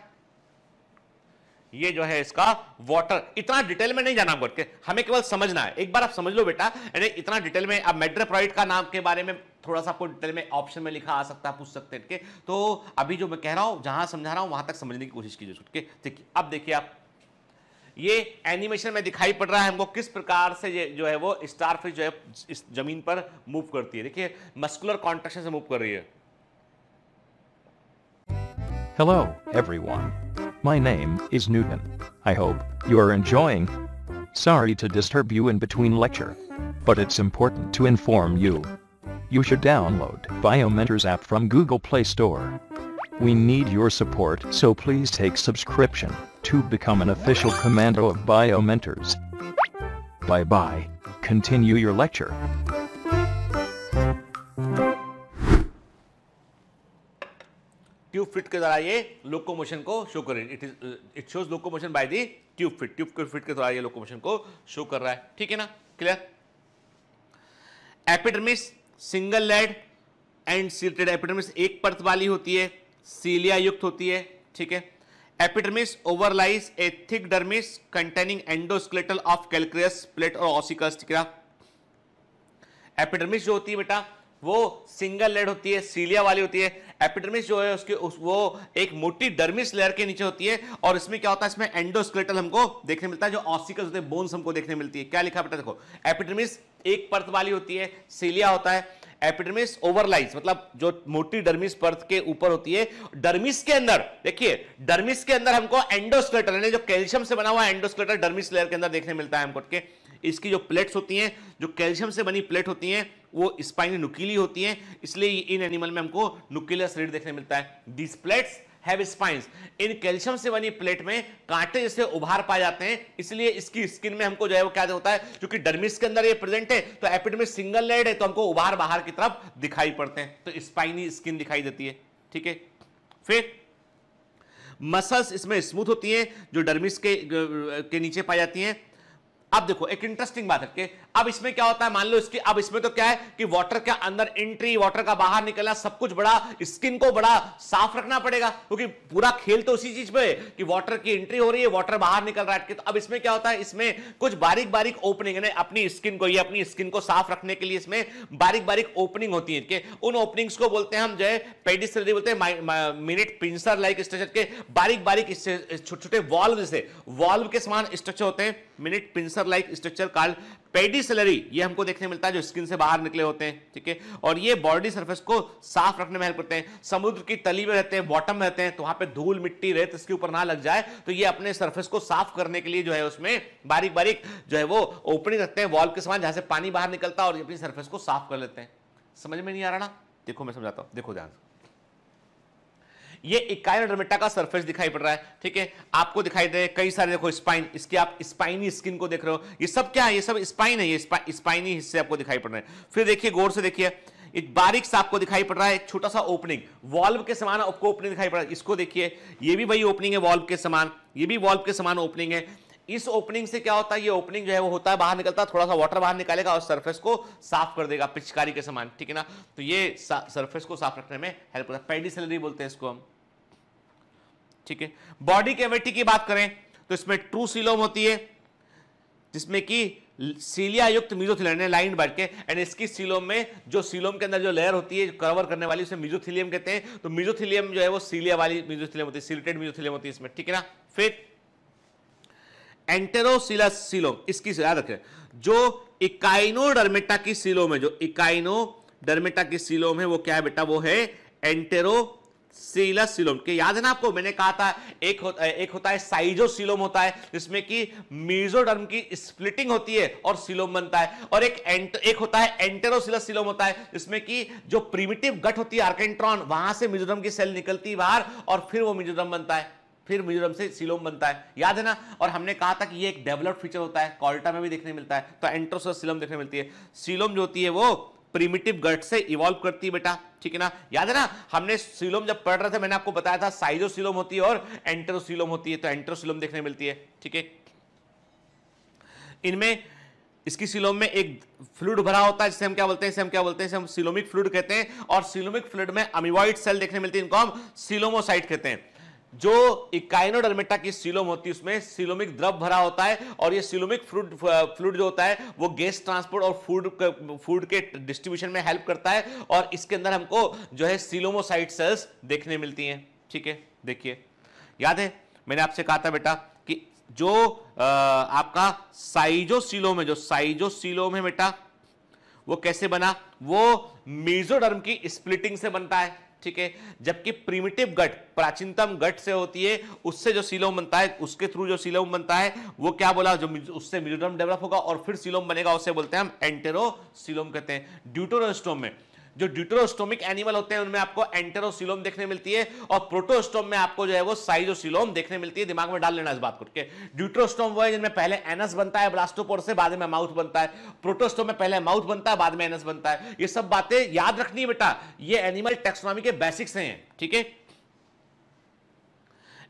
ये जो है इसका वाटर इतना डिटेल में नहीं जाना करके हमें केवल समझना है एक बार आप समझ लो बेटा यानी इतना डिटेल में अब मेड्रोप्रॉइड का नाम के बारे में थोड़ा सा आपको डिटेल में ऑप्शन में लिखा आ सकता है पूछ सकते हैं तो अभी जो मैं कह रहा हूं जहां समझा रहा हूं वहां तक समझने की कोशिश कीजिए छुटके ठीक अब देखिए आप ये एनिमेशन में दिखाई पड़ रहा है हमको किस प्रकार से ये जो है वो स्टारफिश जो है इस जमीन पर मूव करती है देखिए मस्कुलर कॉन्ट्रेक्शन से मूव कर रही है hello everyone My name is Newton. I hope you're enjoying. Sorry to disturb you in between lecture, but it's important to inform you. You should download Biomentors app from Google Play Store. We need your support so please take subscription to become an official commando of Biomentors. Bye bye. Continue your lecture. Tube feet के द्वारा ये locomotion को show कर it is it shows locomotion by the tube feet tube के feet के द्वारा ये locomotion को शो कर रहा है ठीक है ना clear epidermis single layered and ciliated epidermis एक परत वाली होती है सीलिया युक्त होती है ठीक है epidermis overlies a thick dermis containing endoskeletal of calcareous plate और ऑसिकस ठीक है एपिडर्मिस जो होती है बेटा वो सिंगल लेड होती है सीलिया वाली होती है एपिडर्मिस जो है उसके उस वो एक मोटी डर्मिस लेयर के नीचे होती है और इसमें क्या होता है इसमें एंडोस्केलेटल हमको देखने मिलता है जो ऑसिकल्स होते हैं बोन्स हमको देखने मिलती है क्या लिखा बेटा देखो एपिडर्मिस एक परत वाली होती है सीलिया होता है एपिडर्मिस ओवरलाइज मतलब जो मोटी डर्मिस पर्थ के ऊपर होती है डर्मिस के अंदर देखिए डर्मिस के अंदर हमको एंडोस्केलेटल जो कैल्शियम से बना हुआ एंडोस्केलेटल डर्मिस लेयर के अंदर देखने मिलता है हमको है इसकी जो प्लेट्स होती हैं जो कैल्शियम से बनी प्लेट होती हैं वो स्पाइन नुकीली होती हैं इसलिए इन एनिमल में हमको नुकीला शरीर देखने मिलता है दिस प्लेट्स हैव स्पाइंस इन कैल्शियम से बनी प्लेट में कांटे जैसे उभार पाए जाते हैं इसलिए इसकी स्किन में हमको जो है वो क्या होता है क्योंकि डर्मिस के अंदर ये प्रेजेंट है तो एपिडमिस सिंगल लेड है तो हमको उभार बाहर की तरफ दिखाई पड़ते हैं तो स्पाइनी स्किन दिखाई देती है ठीक है फिर मसल्स इसमें स्मूथ होती हैं जो डर्मिस के के नीचे पाई जाती हैं अब देखो एक इंटरेस्टिंग बात है कि अब इसमें क्या होता है मान लो इसकी अब इसमें तो क्या है कि वाटर के अंदर एंट्री वाटर का बाहर निकलना सब कुछ बड़ा स्किन को बड़ा साफ रखना पड़ेगा क्योंकि पूरा खेल तो उसी चीज पे कि वाटर की एंट्री हो रही है वाटर बाहर निकल रहा है तो अब इसमें क्या होता है इसमें कुछ बारीक बारीक ओपनिंग है अपनी स्किन को या अपनी स्किन को साफ रखने के लिए इसमें बारीक बारीक ओपनिंग होती है उन ओपनिंग्स को बोलते हैं हम जो है पेडिस्ट्री बोलते हैं मिनिट पिंसर लाइक स्ट्रक्चर के बारीक बारीक छोटे छोटे वॉल्व जैसे वॉल्व के समान स्ट्रक्चर होते हैं minute pincer like structure called pedicellariae ये हमको देखने मिलता है जो स्किन से बाहर निकले होते हैं ठीक है और ये बॉडी सरफेस को साफ रखने में हेल्प करते हैं समुद्र की तली में रहते हैं बॉटम में रहते हैं तो वहां पे धूल मिट्टी रेत इसके ऊपर ना लग जाए तो ये अपने सरफेस को साफ करने के लिए जो है उसमें बारीक बारीक जो है वो ओपनिंग रखते हैं वॉल के समान जहां से पानी बाहर निकलता है और ये अपनी सर्फेस को साफ कर लेते हैं समझ में नहीं आ रहा ना देखो मैं समझाता हूँ देखो ध्यान से ये इकाइन का सरफेस दिखाई पड़ रहा है ठीक है आपको दिखाई दे कई सारे देखो स्पाइन इसकी आप स्पाइनी स्किन को देख रहे हो ये सब क्या है ये सब स्पाइन है ये स्पाइनी हिस्से आपको दिखाई पड़ रहे हैं फिर देखिए गौर से देखिए एक बारीक सा आपको दिखाई पड़ रहा है एक छोटा सा ओपनिंग वॉल्व के समान आपको ओपनिंग दिखाई पड़ रहा है इसको देखिए ये भी वही ओपनिंग है वॉल्व के समान ये भी वॉल्व के समान ओपनिंग है इस ओपनिंग से क्या होता है ये ओपनिंग जो है वो होता है बाहर निकलता है थोड़ा सा वाटर बाहर निकालेगा और सरफेस को साफ कर देगा पिचकारी के समान ठीक है ना तो ये सरफेस को साफ रखने में हेल्प करता है पेडी पेडिसलरी बोलते हैं इसको हम ठीक है बॉडी कैविटी की बात करें तो इसमें ट्रू सीलोम होती है जिसमें कि सीलिया युक्त मीजोथिलियम लाइन बैठ के एंड इसकी सीलोम में जो सीलोम के अंदर जो लेयर होती है जो कवर करने वाली उसे मीजोथिलियम कहते हैं तो मीजोथिलियम जो है वो सीलिया वाली मीजोथिलियम होती है सीलेटेड मीजोथिलियम होती है इसमें ठीक है ना फिर एंटेरोसिलस सिलोम इसकी याद रखें जो इकाइनोडर्मेटा की सिलोम है जो इकाइनो इकाइनोडर्मेटा की सिलोम है वो क्या है बेटा वो है एंटेरो सीलस सिलोम के याद है ना आपको मैंने कहा था एक होता है एक होता है साइजो सिलोम होता है जिसमें कि मीजोडर्म की स्प्लिटिंग होती है और सिलोम बनता है और एक एंट, एक होता है एंटेरोसिलस सिलोम होता है जिसमें कि जो प्रिमिटिव गट होती है आर्केंट्रॉन वहां से मीजोडर्म की सेल निकलती है बाहर और फिर वो मीजोडर्म बनता है फिर मिजोरम से सिलोम बनता है याद है ना और हमने कहा था कि ये एक डेवलप्ड फीचर होता है कॉल्टा में भी देखने मिलता है तो एंट्रोस सिलोम देखने मिलती है सिलोम जो होती है वो प्रिमिटिव गट से इवॉल्व करती है बेटा ठीक है ना याद है ना हमने सिलोम जब पढ़ रहे थे मैंने आपको बताया था साइजोसिलोम होती है और एंट्रोसिलोम होती है तो एंट्रोसिलोम देखने मिलती है ठीक है इनमें इसकी सिलोम में एक फ्लूड भरा होता है जिसे हम क्या बोलते हैं इसे हम क्या बोलते हैं इसे हम सिलोमिक फ्लूड कहते हैं और सिलोमिक फ्लूड में अमीवॉइड सेल देखने मिलती है इनको हम सिलोमोसाइट कहते हैं जो इकाइनोडर्मेटा की सीलोम होती है उसमें सिलोमिक द्रव भरा होता है और ये सिलोमिक फ्लूड फ्लूड जो होता है वो गैस ट्रांसपोर्ट और फूड फूड के डिस्ट्रीब्यूशन में हेल्प करता है और इसके अंदर हमको जो है सिलोमोसाइट सेल्स देखने मिलती हैं ठीक है देखिए याद है मैंने आपसे कहा था बेटा कि जो आ, आपका सिलोम है जो सिलोम है बेटा वो कैसे बना वो मीजोडर्म की स्प्लिटिंग से बनता है ठीक है जबकि प्रिमिटिव गट प्राचीनतम गट से होती है उससे जो सिलोम बनता है उसके थ्रू जो सिलोम बनता है वो क्या बोला जो उससे मिजोरम डेवलप होगा और फिर सिलोम बनेगा उसे बोलते हैं हम एंटेरो सिलोम कहते हैं ड्यूटोरोस्टोम में जो ड्यूटरोस्टोमिक एनिमल होते हैं उनमें आपको एंटेरोसिलोम देखने मिलती है और प्रोटोस्टोम में आपको जो है वो साइजोसिलोम देखने मिलती है दिमाग में डाल लेना इस बात को ड्यूटरोस्टोम वो है जिनमें पहले एनस बनता है ब्लास्टोपोर से बाद में माउथ बनता है प्रोटोस्टोम में पहले माउथ बनता है बाद में एनस बनता है ये सब बातें याद रखनी है बेटा ये एनिमल टेक्सोनॉमी के बेसिक्स हैं ठीक है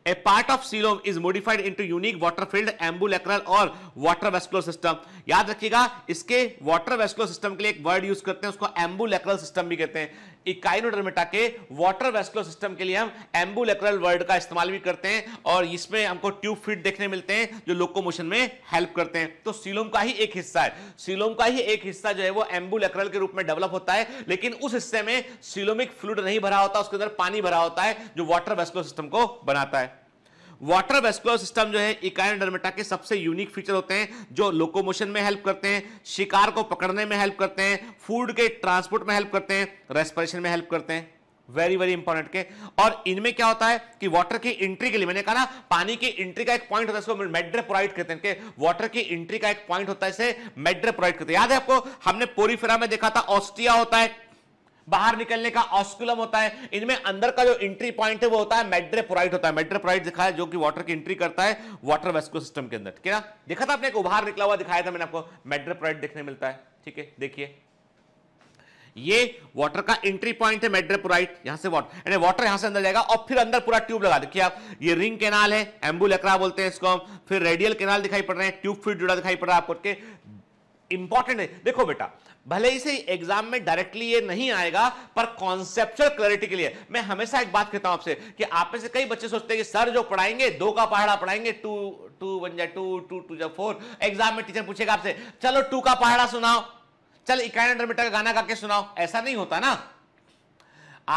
a part of coelom is modified into unique water field ambulacral और वाटर वेस्कुलर सिस्टम याद रखिएगा इसके वाटर वेस्कुलर सिस्टम के लिए एक वर्ड यूज करते हैं उसको ambulacral सिस्टम भी कहते हैं इकाइनोडर्मेटा के वाटर वेस्कुलर सिस्टम के लिए हम एम्बुलेक्रल वर्ड का इस्तेमाल भी करते हैं और इसमें हमको ट्यूब फिट देखने मिलते हैं जो लोकोमोशन में हेल्प करते हैं तो सीलोम का ही एक हिस्सा है सीलोम का ही एक हिस्सा जो है वो एम्बुलेक्रल के रूप में डेवलप होता है लेकिन उस हिस्से में सीलोमिक फ्लूड नहीं भरा होता उसके अंदर पानी भरा होता है जो वाटर वेस्कुलर सिस्टम को बनाता है वाटर वेस्कुलर सिस्टम जो है इकाइन डरमेटा के सबसे यूनिक फीचर होते हैं जो लोकोमोशन में हेल्प करते हैं शिकार को पकड़ने में हेल्प करते हैं फूड के ट्रांसपोर्ट में हेल्प करते हैं रेस्परेशन में हेल्प करते हैं वेरी वेरी इंपॉर्टेंट के और इनमें क्या होता है कि वाटर की एंट्री के लिए मैंने कहा ना पानी की एंट्री का एक पॉइंट होता है इसको प्रोवाइड करते हैं वाटर की एंट्री का एक पॉइंट होता है इसे प्रोवाइड करते हैं याद है आपको हमने पोरीफेरा में देखा था ऑस्ट्रिया होता है बाहर निकलने का ऑस्कुलम होता है इनमें अंदर का जो एंट्री पॉइंट है वो होता है मेड्रेपोराइट होता है मेड्रेपोराइट दिखाया जो कि वाटर की एंट्री करता है वाटर वेस्को सिस्टम के अंदर ठीक है ना देखा था आपने एक उभार निकला हुआ दिखाया था मैंने आपको मेड्रेपोराइट देखने मिलता है ठीक है देखिए ये वाटर का एंट्री पॉइंट है मेड्रेपोराइट यहां से वाटर यानी वाटर यहां से अंदर जाएगा और फिर अंदर पूरा ट्यूब लगा देखिए आप ये रिंग केनाल है एम्बुलेक्रा बोलते हैं इसको हम फिर रेडियल केनाल दिखाई पड़ रहे हैं ट्यूब फीड जुड़ा दिखाई पड़ रहा है आपको इंपॉर्टेंट है देखो बेटा भले ही से एग्जाम में डायरेक्टली ये नहीं आएगा पर कॉन्सेप्चुअल क्लैरिटी के लिए मैं हमेशा एक बात कहता हूं आपसे कि आप में से कई बच्चे सोचते हैं कि सर जो पढ़ाएंगे दो का पहाड़ा पढ़ाएंगे टू टू वन जाए टू टू टू जाए फोर एग्जाम में टीचर पूछेगा आपसे चलो टू का पहाड़ा सुनाओ चल इक्यानवे मीटर का गाना गा के सुनाओ ऐसा नहीं होता ना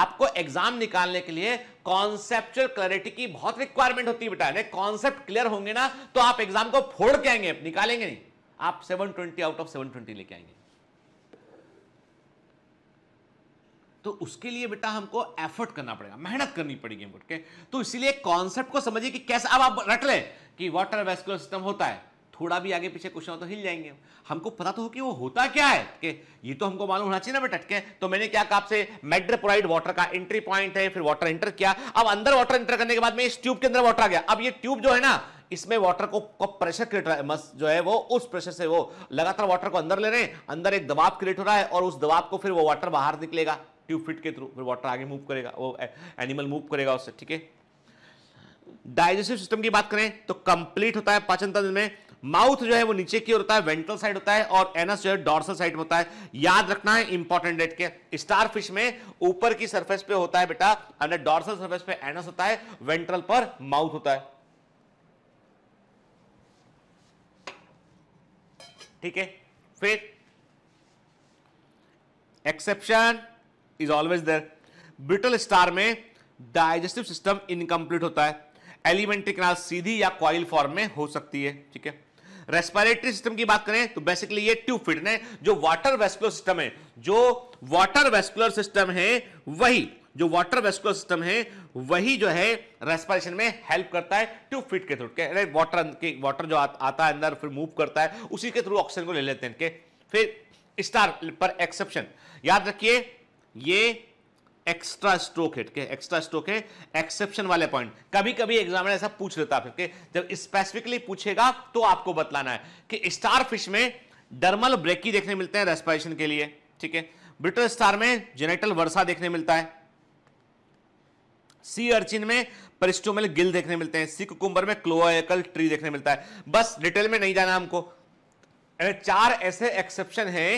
आपको एग्जाम निकालने के लिए कॉन्सेप्चुअल क्लैरिटी की बहुत रिक्वायरमेंट होती है बेटा कॉन्सेप्ट क्लियर होंगे ना तो आप एग्जाम को फोड़ के आएंगे निकालेंगे नहीं आप 720 आउट ऑफ 720 लेके आएंगे तो उसके लिए बेटा हमको एफर्ट करना पड़ेगा मेहनत करनी पड़ेगी हमको है तो इसीलिए कॉन्सेप्ट को समझिए कि कैसे अब आप रट लें कि वाटर वेस्कुलर सिस्टम होता है थोड़ा भी आगे पीछे क्वेश्चन हो तो हिल जाएंगे हमको पता तो हो कि वो होता क्या है कि ये तो हमको मालूम होना चाहिए ना बेटा तो मैंने क्या कहा आपसे मेड्रोपोराइड वाटर का एंट्री पॉइंट है फिर वाटर एंटर किया अब अंदर वाटर एंटर करने के बाद में इस ट्यूब के अंदर वाटर आ गया अब ये ट्यूब जो है ना इसमें वाटर को, प्रेशर क्रिएट जो है वो उस प्रेशर से वो लगातार वाटर को अंदर ले रहे हैं अंदर एक दबाव क्रिएट हो रहा है और उस दबाव को फिर वो वाटर बाहर निकलेगा ट्यूब फिट के थ्रू फिर वाटर आगे मूव करेगा वो एनिमल मूव करेगा उससे ठीक है डाइजेस्टिव सिस्टम की बात करें तो कंप्लीट होता है पाचन तंत्र में माउथ जो है वो नीचे की ओर होता है वेंट्रल साइड होता है और एनस जो है डॉर्सल साइड होता है याद रखना है इंपॉर्टेंट डेट के स्टार फिश में ऊपर की सरफेस पे होता है बेटा अंदर डॉर्सल सरफेस पे एनस होता है वेंट्रल पर माउथ होता है ठीक है फिर exception is always there brittle star में डाइजेस्टिव सिस्टम इनकम्प्लीट होता है एलिमेंट्री कैनाल सीधी या क्वाइल फॉर्म में हो सकती है ठीक है रेस्पिरेटरी सिस्टम की बात करें तो बेसिकली ये ट्यूब फिट ने जो वाटर वेस्कुलर सिस्टम है जो वाटर वेस्कुलर सिस्टम है वही जो वाटर वेस्कुलर सिस्टम है वही जो है रेस्पिरेशन में हेल्प करता है ट्यूब फिट के थ्रू वाटर अं-, के वाटर जो आ, आता है अंदर फिर मूव करता है उसी के थ्रू ऑक्सीजन को ले लेते हैं फिर स्टार पर एक्सेप्शन याद रखिए ये एक्स्ट्रा स्ट्रोक ठीक के एक्स्ट्रा स्ट्रोक है एक्सेप्शन वाले पॉइंट कभी कभी एग्जाम ऐसा पूछ लेता है कि जब स्पेसिफिकली पूछेगा तो आपको बतलाना है कि स्टार फिश में डर्मल ब्रेकी देखने मिलते हैं रेस्पिरेशन के लिए ठीक है ब्रिटल स्टार में जेनेटल वर्षा देखने मिलता है सी अर्चिन में परिस्टोमल गिल देखने मिलते हैं सी कुकुम्बर में क्लोएकल ट्री देखने मिलता है बस डिटेल में नहीं जाना हमको चार ऐसे एक्सेप्शन हैं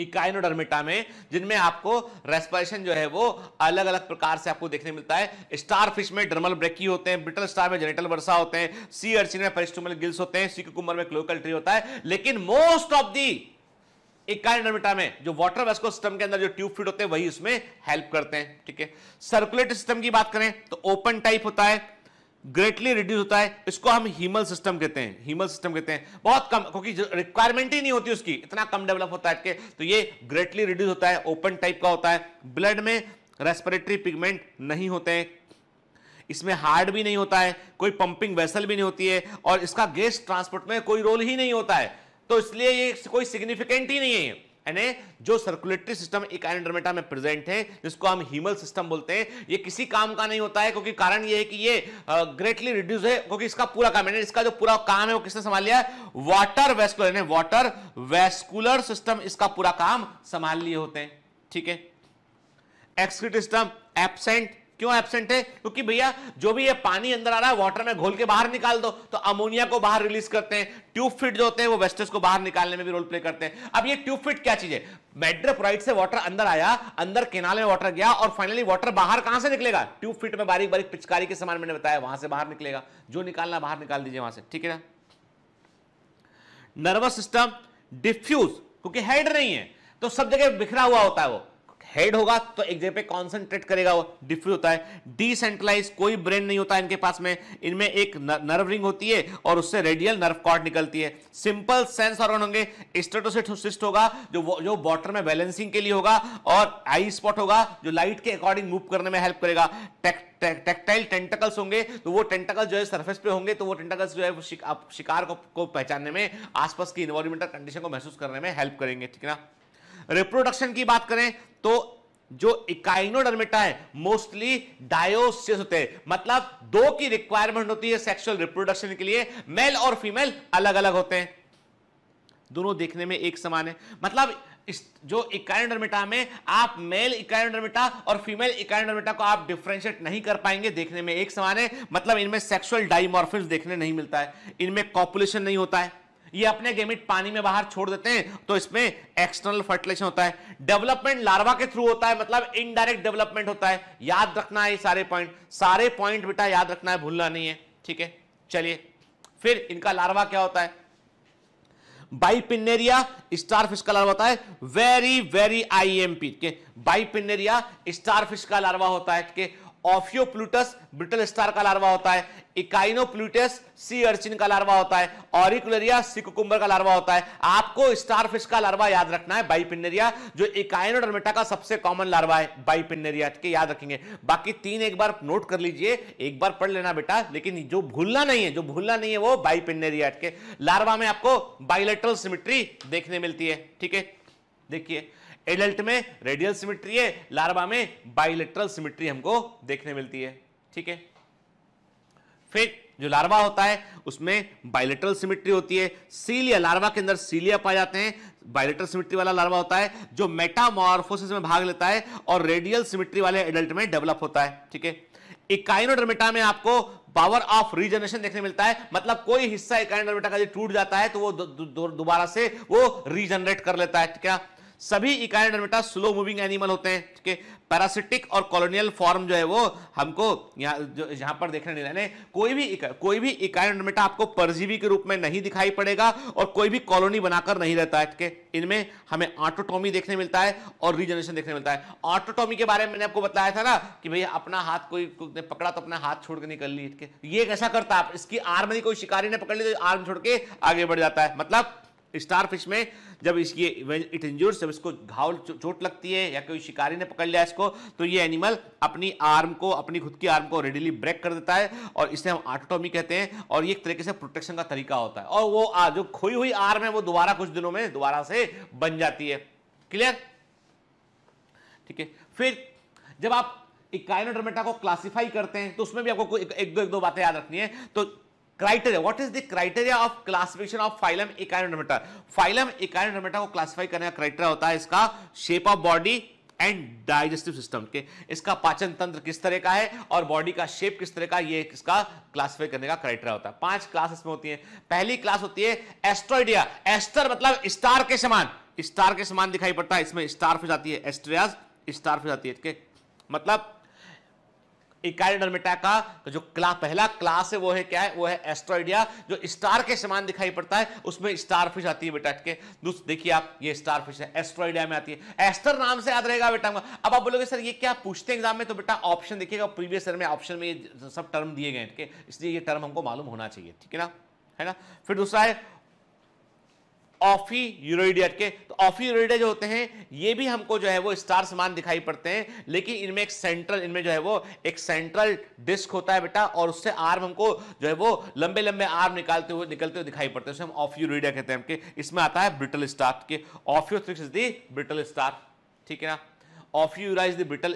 इकाइनोडर्मिटा में जिनमें आपको रेस्पिरेशन जो है वो अलग अलग प्रकार से आपको देखने मिलता है स्टारफिश में डर्मल ब्रेकी होते हैं ब्रिटल स्टार में जेनेटल वर्षा होते हैं सी अर्चिन में पेरिस्टोमल गिल्स होते हैं सी कुकुमर में क्लोकल ट्री होता है लेकिन मोस्ट ऑफ दी इकाइनोडर्मिटा में जो वाटर वेस्को सिस्टम के अंदर जो ट्यूब फीड होते हैं वही उसमें हेल्प करते हैं ठीक है सर्कुलेटरी सिस्टम की बात करें तो ओपन टाइप होता है ग्रेटली रिड्यूस होता है इसको हम हीमल सिस्टम कहते हैं हीमल सिस्टम कहते हैं बहुत कम क्योंकि रिक्वायरमेंट ही नहीं होती उसकी इतना कम डेवलप होता है तो ये ग्रेटली रिड्यूस होता है ओपन टाइप का होता है ब्लड में रेस्पिरेटरी पिगमेंट नहीं होते हैं इसमें हार्ड भी नहीं होता है कोई पंपिंग वेसल भी नहीं होती है और इसका गैस ट्रांसपोर्ट में कोई रोल ही नहीं होता है तो इसलिए ये कोई सिग्निफिकेंट ही नहीं है यानी जो सर्कुलेटरी सिस्टम एक एंडरमेटा में प्रेजेंट है जिसको हम हीमल सिस्टम बोलते हैं ये किसी काम का नहीं होता है क्योंकि कारण ये है कि ये ग्रेटली रिड्यूस है क्योंकि इसका पूरा काम है इसका जो पूरा काम है वो किसने संभाल लिया वाटर वेस्कुलर यानी वाटर वेस्कुलर सिस्टम इसका पूरा काम संभाल लिए होते हैं ठीक है एक्सक्रीट सिस्टम एबसेंट क्यों एबसेंट है क्योंकि भैया जो भी ये पानी अंदर आ रहा है वाटर में घोल के बाहर निकाल दो तो अमोनिया को बाहर रिलीज करते हैं ट्यूब फिट जो होते हैं वो वेस्टर्स को बाहर निकालने में भी रोल प्ले करते हैं अब ये ट्यूब फिट क्या चीज है राइट से वाटर अंदर आया अंदर केनाल में वाटर गया और फाइनली वाटर बाहर कहां से निकलेगा ट्यूब फिट में बारीक बारीक पिचकारी के समान मैंने बताया वहां से बाहर निकलेगा जो निकालना बाहर निकाल दीजिए वहां से ठीक है ना नर्वस सिस्टम डिफ्यूज क्योंकि हेड नहीं है तो सब जगह बिखरा हुआ होता है वो हेड होगा तो एक जगह पे कॉन्सेंट्रेट करेगा वो डिफ्यूज होता है डिसेंट्रलाइज कोई ब्रेन नहीं होता इनके पास में इनमें एक नर्व रिंग होती है और उससे रेडियल नर्व कॉर्ड निकलती है सिंपल सेंस ऑर्गन होंगे स्टेटोसिस्ट होगा जो जो वाटर में बैलेंसिंग के लिए होगा और आई स्पॉट होगा जो लाइट के अकॉर्डिंग मूव करने में हेल्प करेगा टेक्ट टेक्टाइल टेंटकल्स होंगे तो वो टेंटकल जो है सरफेस पे होंगे तो वो टेंटकल्स जो है शिक, आप शिकार को, को पहचानने में आसपास की इन्वायरमेंटल कंडीशन को महसूस करने में हेल्प करेंगे ठीक है ना रिप्रोडक्शन की बात करें तो जो इकाइनोडर्मेटा है मोस्टली डायोसिस होते हैं मतलब दो की रिक्वायरमेंट होती है सेक्सुअल रिप्रोडक्शन के लिए मेल और फीमेल अलग अलग होते हैं दोनों देखने में एक समान है मतलब इस जो इकाइनोडर्मेटा में आप मेल इकाइनोडर्मेटा और फीमेल इकाइनोडर्मेटा को आप डिफ्रेंशिएट नहीं कर पाएंगे देखने में एक समान है मतलब इनमें सेक्सुअल डाइमॉर्फिज्म देखने नहीं मिलता है इनमें कॉपुलेशन नहीं होता है ये अपने गेमिट पानी में बाहर छोड़ देते हैं तो इसमें एक्सटर्नल फर्टिलाइजेशन होता है डेवलपमेंट लार्वा के थ्रू होता है मतलब इनडायरेक्ट डेवलपमेंट होता है याद रखना है ये सारे पॉइंट सारे पॉइंट बेटा याद रखना है भूलना नहीं है ठीक है चलिए फिर इनका लार्वा क्या होता है बाइपिनेरिया स्टारफिश का लार्वा होता है वेरी वेरी आईएमपी ठीक है बाइपिनेरिया स्टारफिश का लार्वा होता है ठीक है ऑफियोप्लूटस ब्रिटल स्टार का लार्वा होता है इकाइनोप्लूटस सी अर्चिन का लार्वा होता है ऑरिकुलरिया सिकुकुम्बर का लार्वा होता है आपको स्टारफिश का लार्वा याद रखना है बाईपिनेरिया जो इकाइनोडर्मेटा का सबसे कॉमन लार्वा है बाईपिनेरिया के याद रखेंगे बाकी तीन एक बार नोट कर लीजिए एक बार पढ़ लेना बेटा लेकिन जो भूलना नहीं है जो भूलना नहीं है वो बाईपिनेरिया के लार्वा में आपको बाइलेट्रल सिमिट्री देखने मिलती है ठीक है देखिए एडल्ट में रेडियल सिमिट्री है लार्वा में बाइलेट्रल सिमिट्री हमको देखने मिलती है ठीक है फिर जो लार्वा होता है उसमें बाइलेट्रल सिमिट्री होती है सीलिया लार्वा के अंदर सीलिया पाए जाते हैं बायोलेटरल सिमिट्री वाला लार्वा होता है जो मेटामोरफोसिस में भाग लेता है और रेडियल सिमिट्री वाले एडल्ट में डेवलप होता है ठीक है इकाइनोडर्मेटा में आपको पावर ऑफ रीजनरेशन देखने मिलता है मतलब कोई हिस्सा इकाइनोडर्मेटा का जो टूट जाता है तो वो दोबारा दु, दु, दु, से वो रीजनरेट कर लेता है क्या सभी इकाई डरमेटा स्लो मूविंग एनिमल होते हैं ठीक है पैरासिटिक और कॉलोनियल फॉर्म जो है वो हमको यहाँ जो यहाँ पर देखने नहीं रहने कोई भी कोई भी इकाई डरमेटा आपको परजीवी के रूप में नहीं दिखाई पड़ेगा और कोई भी कॉलोनी बनाकर नहीं रहता है ठीक है इनमें हमें ऑटोटोमी देखने मिलता है और रीजनरेशन देखने मिलता है ऑटोटोमी के बारे में मैंने आपको बताया था ना कि भैया अपना हाथ कोई पकड़ा तो अपना हाथ छोड़ के निकल ली ठीक है ये कैसा करता आप इसकी आर्म यदि कोई शिकारी ने पकड़ ली तो आर्म छोड़ के आगे बढ़ जाता है मतलब स्टार फिश में जब इसकी इट इंजूर्स जब इसको घाव चोट लगती है या कोई शिकारी ने पकड़ लिया इसको तो ये एनिमल अपनी आर्म को अपनी खुद की आर्म को रेडिली ब्रेक कर देता है और इसे हम आटोटोमी कहते हैं और ये एक तरीके से प्रोटेक्शन का तरीका होता है और वो आ, जो खोई हुई आर्म है वो दोबारा कुछ दिनों में दोबारा से बन जाती है क्लियर ठीक है फिर जब आप इकाइनोडर्मेटा को क्लासिफाई करते हैं तो उसमें भी आपको एक, एक दो एक दो बातें याद रखनी है तो criteria what is the criteria of classification of phylum Echinodermata phylum Echinodermata को क्लासिफाई करने का क्राइटेरिया होता है इसका shape of body and digestive system के इसका पाचन तंत्र किस तरह का है और बॉडी का शेप किस तरह का ये इसका क्लासिफाई करने का क्राइटेरिया होता है पांच क्लास इसमें होती है पहली क्लास होती है एस्ट्रोइडिया एस्टर मतलब स्टार के समान स्टार के समान दिखाई पड़ता है इसमें स्टार फिर जाती है एस्ट्रियाज स्टार फिश आती है मतलब इकाइडर्मेटा का जो क्ला, पहला क्लास है वो है क्या है वो है एस्ट्रोइडिया जो स्टार के समान दिखाई पड़ता है उसमें स्टार फिश आती है बेटा के देखिए आप ये स्टार फिश है एस्ट्रोइडिया में आती है एस्टर नाम से याद रहेगा बेटा अब आप बोलोगे सर ये क्या पूछते हैं एग्जाम में तो बेटा ऑप्शन देखिएगा प्रीवियस ईयर में ऑप्शन में ये सब टर्म दिए गए इसलिए ये टर्म हमको मालूम होना चाहिए ठीक है ना है ना फिर दूसरा है ऑफी यूरोइडियट के तो ऑफी यूरोडिया जो होते हैं ये भी हमको जो है वो स्टार समान दिखाई पड़ते हैं लेकिन इनमें एक सेंट्रल इनमें जो है वो एक सेंट्रल डिस्क होता है बेटा और उससे आर्म हमको जो है वो लंबे लंबे आर्म निकालते हुए निकलते हुए दिखाई पड़ते हैं उसे हम ऑफ यूरोडिया कहते हैं इसमें आता है ब्रिटल स्टार के Ophiothrix is the brittle star ठीक है ना ऑफियूरा इज द ब्रिटल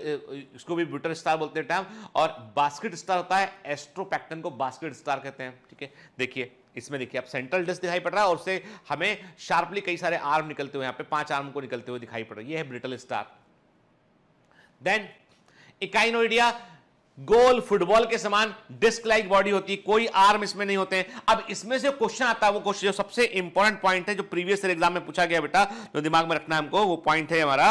इसको भी ब्रिटल स्टार बोलते हैं टाइम और बास्केट स्टार होता है एस्ट्रोपैक्टन को बास्केट स्टार कहते हैं ठीक है देखिए इसमें देखिए अब सेंट्रल डिस्क दिखाई पड़ रहा है और उससे हमें शार्पली कई सारे आर्म निकलते हुए यहां पे पांच आर्म को निकलते हुए दिखाई पड़ रहा है ये है ब्रिटल स्टार देन इकाइनोइडिया गोल फुटबॉल के समान डिस्क लाइक बॉडी होती है कोई आर्म इसमें नहीं होते हैं अब इसमें से क्वेश्चन आता है वो क्वेश्चन जो सबसे इंपॉर्टेंट पॉइंट है जो प्रीवियस एग्जाम में पूछा गया बेटा जो दिमाग में रखना है हमको वो पॉइंट है हमारा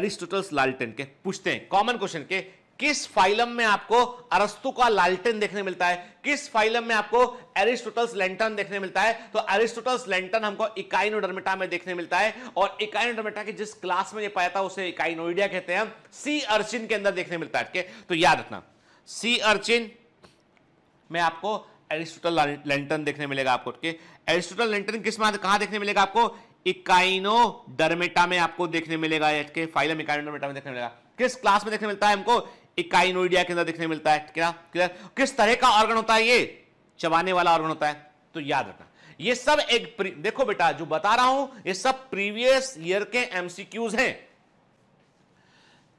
एरिस्टोटल्स लालटेन के पूछते हैं कॉमन क्वेश्चन के किस फाइलम में आपको अरस्तु का लालटेन देखने मिलता है किस फाइलम में आपको एरिस्टोटल्स लेंटन देखने मिलता है तो एरिस्टोटल्स लेंटन हमको इकाइनोडर्मेटा में देखने मिलता है और इकाइनोडर्मेटा की जिस क्लास में ये पाया था उसे इकाइनोइडिया कहते हैं सी अर्चिन के अंदर देखने मिलता है तो याद रखना सी अर्चिन में आपको एरिस्टोटल लेंटन देखने मिलेगा आपको एरिस्टोटल लेंटन किस में कहां देखने मिलेगा आपको इकाइनोडर्मेटा में आपको देखने मिलेगा फाइलम इकाइनोडर्मेटा में देखने मिलेगा किस क्लास में देखने मिलता है हमको इकाइनोइडिया के अंदर देखने मिलता है क्या क्लियर किस तरह का ऑर्गन होता है ये चबाने वाला ऑर्गन होता है तो याद रखना ये सब एक देखो बेटा जो बता रहा हूं ये सब प्रीवियस ईयर के एमसीक्यूज हैं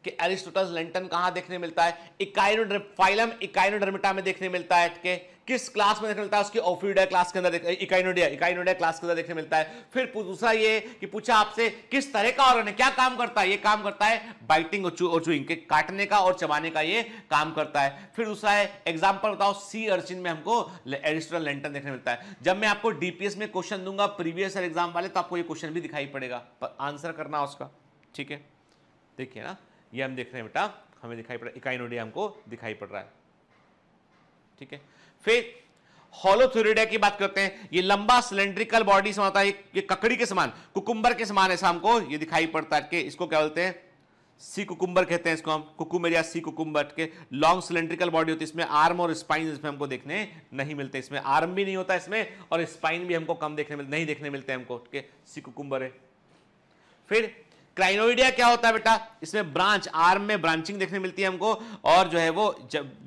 कि एरिस्टोटल लेंटन कहां देखने मिलता है इकाइनो फाइलम इकाइनोडर्मिटा में देखने मिलता है के किस क्लास में देखने मिलता है उसकी ओफिडिया क्लास के अंदर इकाइनोडिया इकाइनोडिया क्लास के अंदर देखने मिलता है फिर दूसरा ये कि पूछा आपसे किस तरह का ऑर्गन है क्या काम करता है ये काम करता है बाइटिंग और चू चूइंग के काटने का और चबाने का ये काम करता है फिर दूसरा है एग्जाम्पल बताओ सी अर्चिन में हमको एडिशनल लेंटन देखने मिलता है जब मैं आपको डीपीएस में क्वेश्चन दूंगा प्रीवियस एग्जाम वाले तो आपको ये क्वेश्चन भी दिखाई पड़ेगा आंसर करना उसका ठीक है देखिए ना ये हम देख रहे हैं बेटा हमें दिखाई पड़ रहा है इकाइनोडिया हमको दिखाई पड़ रहा है ठीक है फिर हॉलोथोरिडिया की बात करते हैं ये लंबा सिलेंड्रिकल बॉडी समान होता है ये ककड़ी के समान कुकुम्बर के समान ऐसा हमको ये दिखाई पड़ता है कि इसको क्या बोलते हैं सी कुकुम्बर कहते हैं इसको हम कुकुमर या सी कुकुम्बर के लॉन्ग सिलेंड्रिकल बॉडी होती है इसमें आर्म और स्पाइन इसमें हमको देखने नहीं मिलते इसमें आर्म भी नहीं होता इसमें और स्पाइन भी हमको कम देखने मिल नहीं देखने मिलते हमको सी कुकुम्बर है फिर क्राइनोइडिया क्या होता है बेटा इसमें ब्रांच आर्म में ब्रांचिंग देखने मिलती है हमको और जो है वो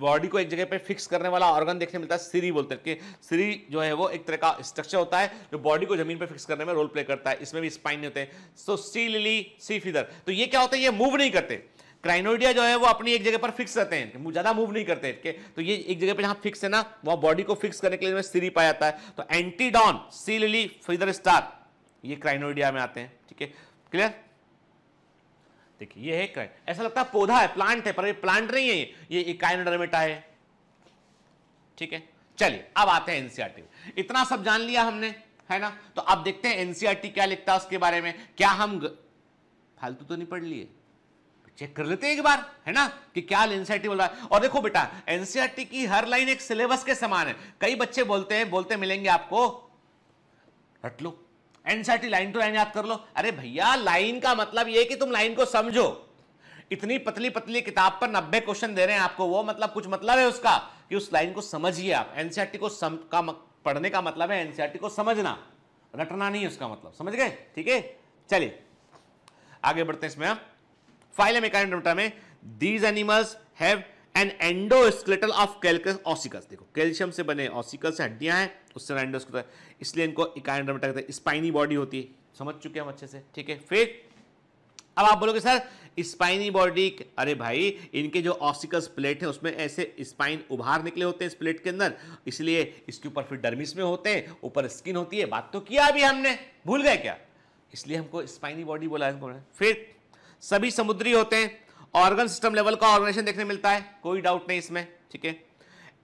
बॉडी को एक जगह पे फिक्स करने वाला ऑर्गन देखने मिलता है सिरी बोलते हैं कि सिरी जो है वो एक तरह का स्ट्रक्चर होता है जो बॉडी को जमीन पे फिक्स करने में रोल प्ले करता है इसमें भी स्पाइन होते हैं सो सी लिली सी फिदर तो ये क्या होता है ये मूव नहीं करते क्राइनोइडिया जो है वो अपनी एक जगह पर फिक्स रहते हैं ज़्यादा मूव नहीं करते हैं तो ये एक जगह पर जहाँ फिक्स है ना वहाँ बॉडी को फिक्स करने के लिए सिरी पाया जाता है तो Antedon sea lily feather star ये क्राइनोइडिया में आते हैं ठीक है क्लियर देखिए ये है क्या ऐसा लगता है पौधा है प्लांट है पर ये प्लांट नहीं है ये ये इकाइनोडर्मेटा है ठीक है चलिए अब आते हैं एनसीआरटी e इतना सब जान लिया हमने है ना तो अब देखते हैं एनसीआरटी e क्या लिखता है उसके बारे में क्या हम ग... फालतू तो नहीं पढ़ लिए चेक कर लेते हैं एक बार है ना कि क्या एनसीआरटी e बोल रहा है और देखो बेटा एनसीआरटी की हर लाइन एक सिलेबस के समान है कई बच्चे बोलते हैं बोलते मिलेंगे आपको रट लो एनसीआरटी लाइन टू लाइन याद कर लो अरे भैया लाइन का मतलब ये कि तुम लाइन को समझो इतनी पतली पतली किताब पर नब्बे क्वेश्चन दे रहे हैं आपको वो मतलब कुछ मतलब है उसका कि उस लाइन को समझिए आप एनसीआरटी को सम, का पढ़ने का मतलब है एनसीआरटी को समझना रटना नहीं है उसका मतलब समझ गए ठीक है चलिए आगे बढ़ते हैं इसमें हम फाइल में में these animals have an endoskeletal of calcareous ossicles देखो कैल्शियम से बने ऑसिकल्स हड्डियां हैं उससे एंडोस्केलेटल इसलिए इनको इकाइंडर कहते हैं स्पाइनी बॉडी होती है समझ चुके हम अच्छे से ठीक है फिर अब आप बोलोगे सर स्पाइनी बॉडी अरे भाई इनके जो ऑसिकल्स प्लेट है उसमें ऐसे स्पाइन उभार निकले होते हैं इस प्लेट के अंदर इसलिए इसके ऊपर फिर डर्मिस में होते हैं ऊपर स्किन होती है बात तो किया अभी हमने भूल गए क्या इसलिए हमको स्पाइनी बॉडी बोला है फिर सभी समुद्री होते हैं ऑर्गन सिस्टम लेवल का ऑर्गेनाइजेशन देखने मिलता है कोई डाउट नहीं इसमें ठीक है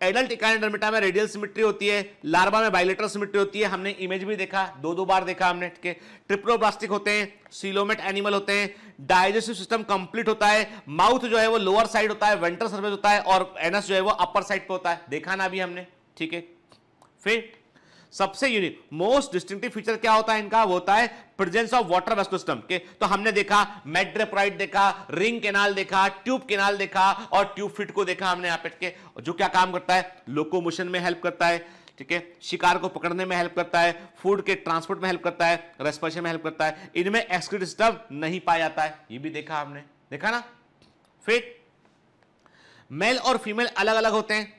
एडल्ट इकानडर्मिटा में रेडियल सिमिट्री होती है लार्वा में बाइलेटरल सिमिट्री होती है हमने इमेज भी देखा दो दो बार देखा हमने ठीक है ट्रिप्रोप्लास्टिक होते हैं सीलोमेट एनिमल होते हैं डाइजेस्टिव सिस्टम कंप्लीट होता है माउथ जो है वो लोअर साइड होता है वेंटर सर्फेस होता है और एनस जो है वो अपर साइड पर होता है देखा ना अभी हमने ठीक है फिर सबसे यूनिक मोस्ट डिस्टिंक्टिव फीचर क्या होता है इनका वो होता है प्रेजेंस ऑफ वाटर सिस्टम के तो हमने देखा मेट्रोप्राइड देखा रिंग केनाल देखा ट्यूब केनाल देखा और ट्यूब फिट को देखा हमने यहां पे जो क्या काम करता है लोकोमोशन में हेल्प करता है ठीक है शिकार को पकड़ने में हेल्प करता है फूड के ट्रांसपोर्ट में हेल्प करता है रेस्पिरेशन में हेल्प करता है इनमें एक्सक्रीट सिस्टम नहीं पाया जाता है ये भी देखा हमने देखा ना फिट मेल और फीमेल अलग अलग होते हैं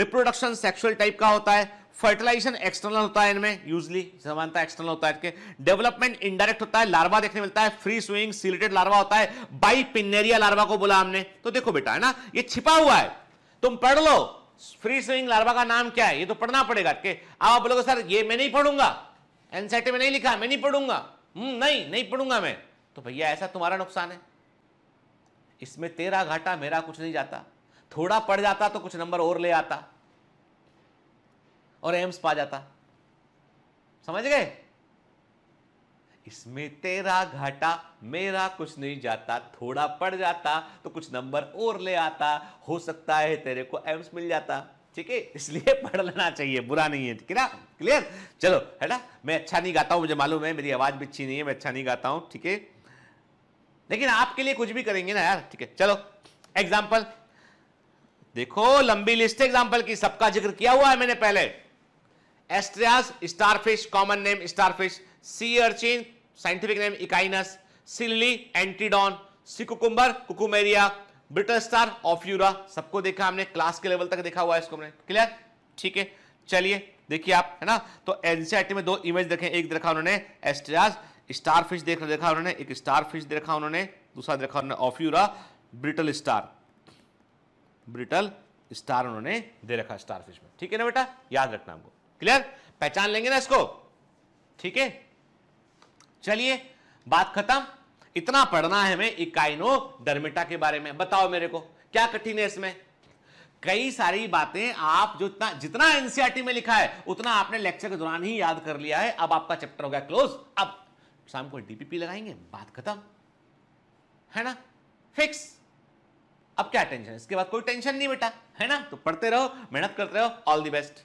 रिप्रोडक्शन सेक्सुअल टाइप का होता है फर्टिलाइजेशन एक्सटर्नल होता है इनमें यूजली समानता एक्सटर्नल होता है डेवलपमेंट इनडायरेक्ट होता है लार्वा देखने मिलता है फ्री स्विंग सिलेटेड लार्वा होता है बाई पिनेरिया लार्वा को बोला हमने तो देखो बेटा है ना ये छिपा हुआ है तुम पढ़ लो फ्री स्विंग लार्वा का नाम क्या है ये तो पढ़ना पड़ेगा के आप बोलोगे सर ये मैं नहीं पढ़ूंगा एनसीटी में नहीं लिखा मैं नहीं पढ़ूंगा हम्म, नहीं नहीं पढ़ूंगा मैं तो भैया ऐसा तुम्हारा नुकसान है इसमें तेरा घाटा मेरा कुछ नहीं जाता थोड़ा पढ़ जाता तो कुछ नंबर और ले आता और एम्स पा जाता समझ गए इसमें तेरा घाटा मेरा कुछ नहीं जाता थोड़ा पड़ जाता तो कुछ नंबर और ले आता हो सकता है तेरे को एम्स मिल जाता ठीक है इसलिए पढ़ लेना चाहिए बुरा नहीं है ठीक है ना क्लियर चलो है ना मैं अच्छा नहीं गाता हूं मुझे मालूम है मेरी आवाज भी अच्छी नहीं है मैं अच्छा नहीं गाता हूं ठीक है लेकिन आपके लिए कुछ भी करेंगे ना यार ठीक है चलो एग्जाम्पल देखो लंबी लिस्ट है एग्जाम्पल की सबका जिक्र किया हुआ है मैंने पहले Asterias starfish common name starfish sea urchin scientific name Echinus sea lily Antedon sea cucumber Cucumaria brittle star Ophiura सबको देखा हमने क्लास के लेवल तक देखा हुआ है इसको हमने क्लियर ठीक है चलिए देखिए आप है ना तो एनसीआरटी e में दो इमेज देखे एक देखा उन्होंने एस्ट्रियाज स्टारफिश देख देखा उन्होंने एक स्टार फिश देखा उन्होंने दूसरा देखा उन्होंने Ophiura brittle star brittle star उन्होंने दे रखा स्टार फिश में ठीक है ना बेटा याद रखना हमको क्लियर पहचान लेंगे ना इसको ठीक है चलिए बात खत्म इतना पढ़ना है हमें इकाइनो डर्मिटा के बारे में बताओ मेरे को क्या कठिन है इसमें कई सारी बातें आप जो इतना जितना एनसीआरटी e में लिखा है उतना आपने लेक्चर के दौरान ही याद कर लिया है अब आपका चैप्टर हो गया क्लोज अब शाम को डीपीपी लगाएंगे बात खत्म है ना फिक्स अब क्या टेंशन इसके बाद कोई टेंशन नहीं बेटा है ना तो पढ़ते रहो मेहनत करते रहो all the best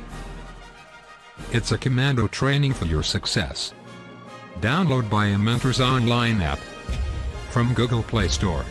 It's a commando training for your success. Download by a mentor's online app from Google Play Store.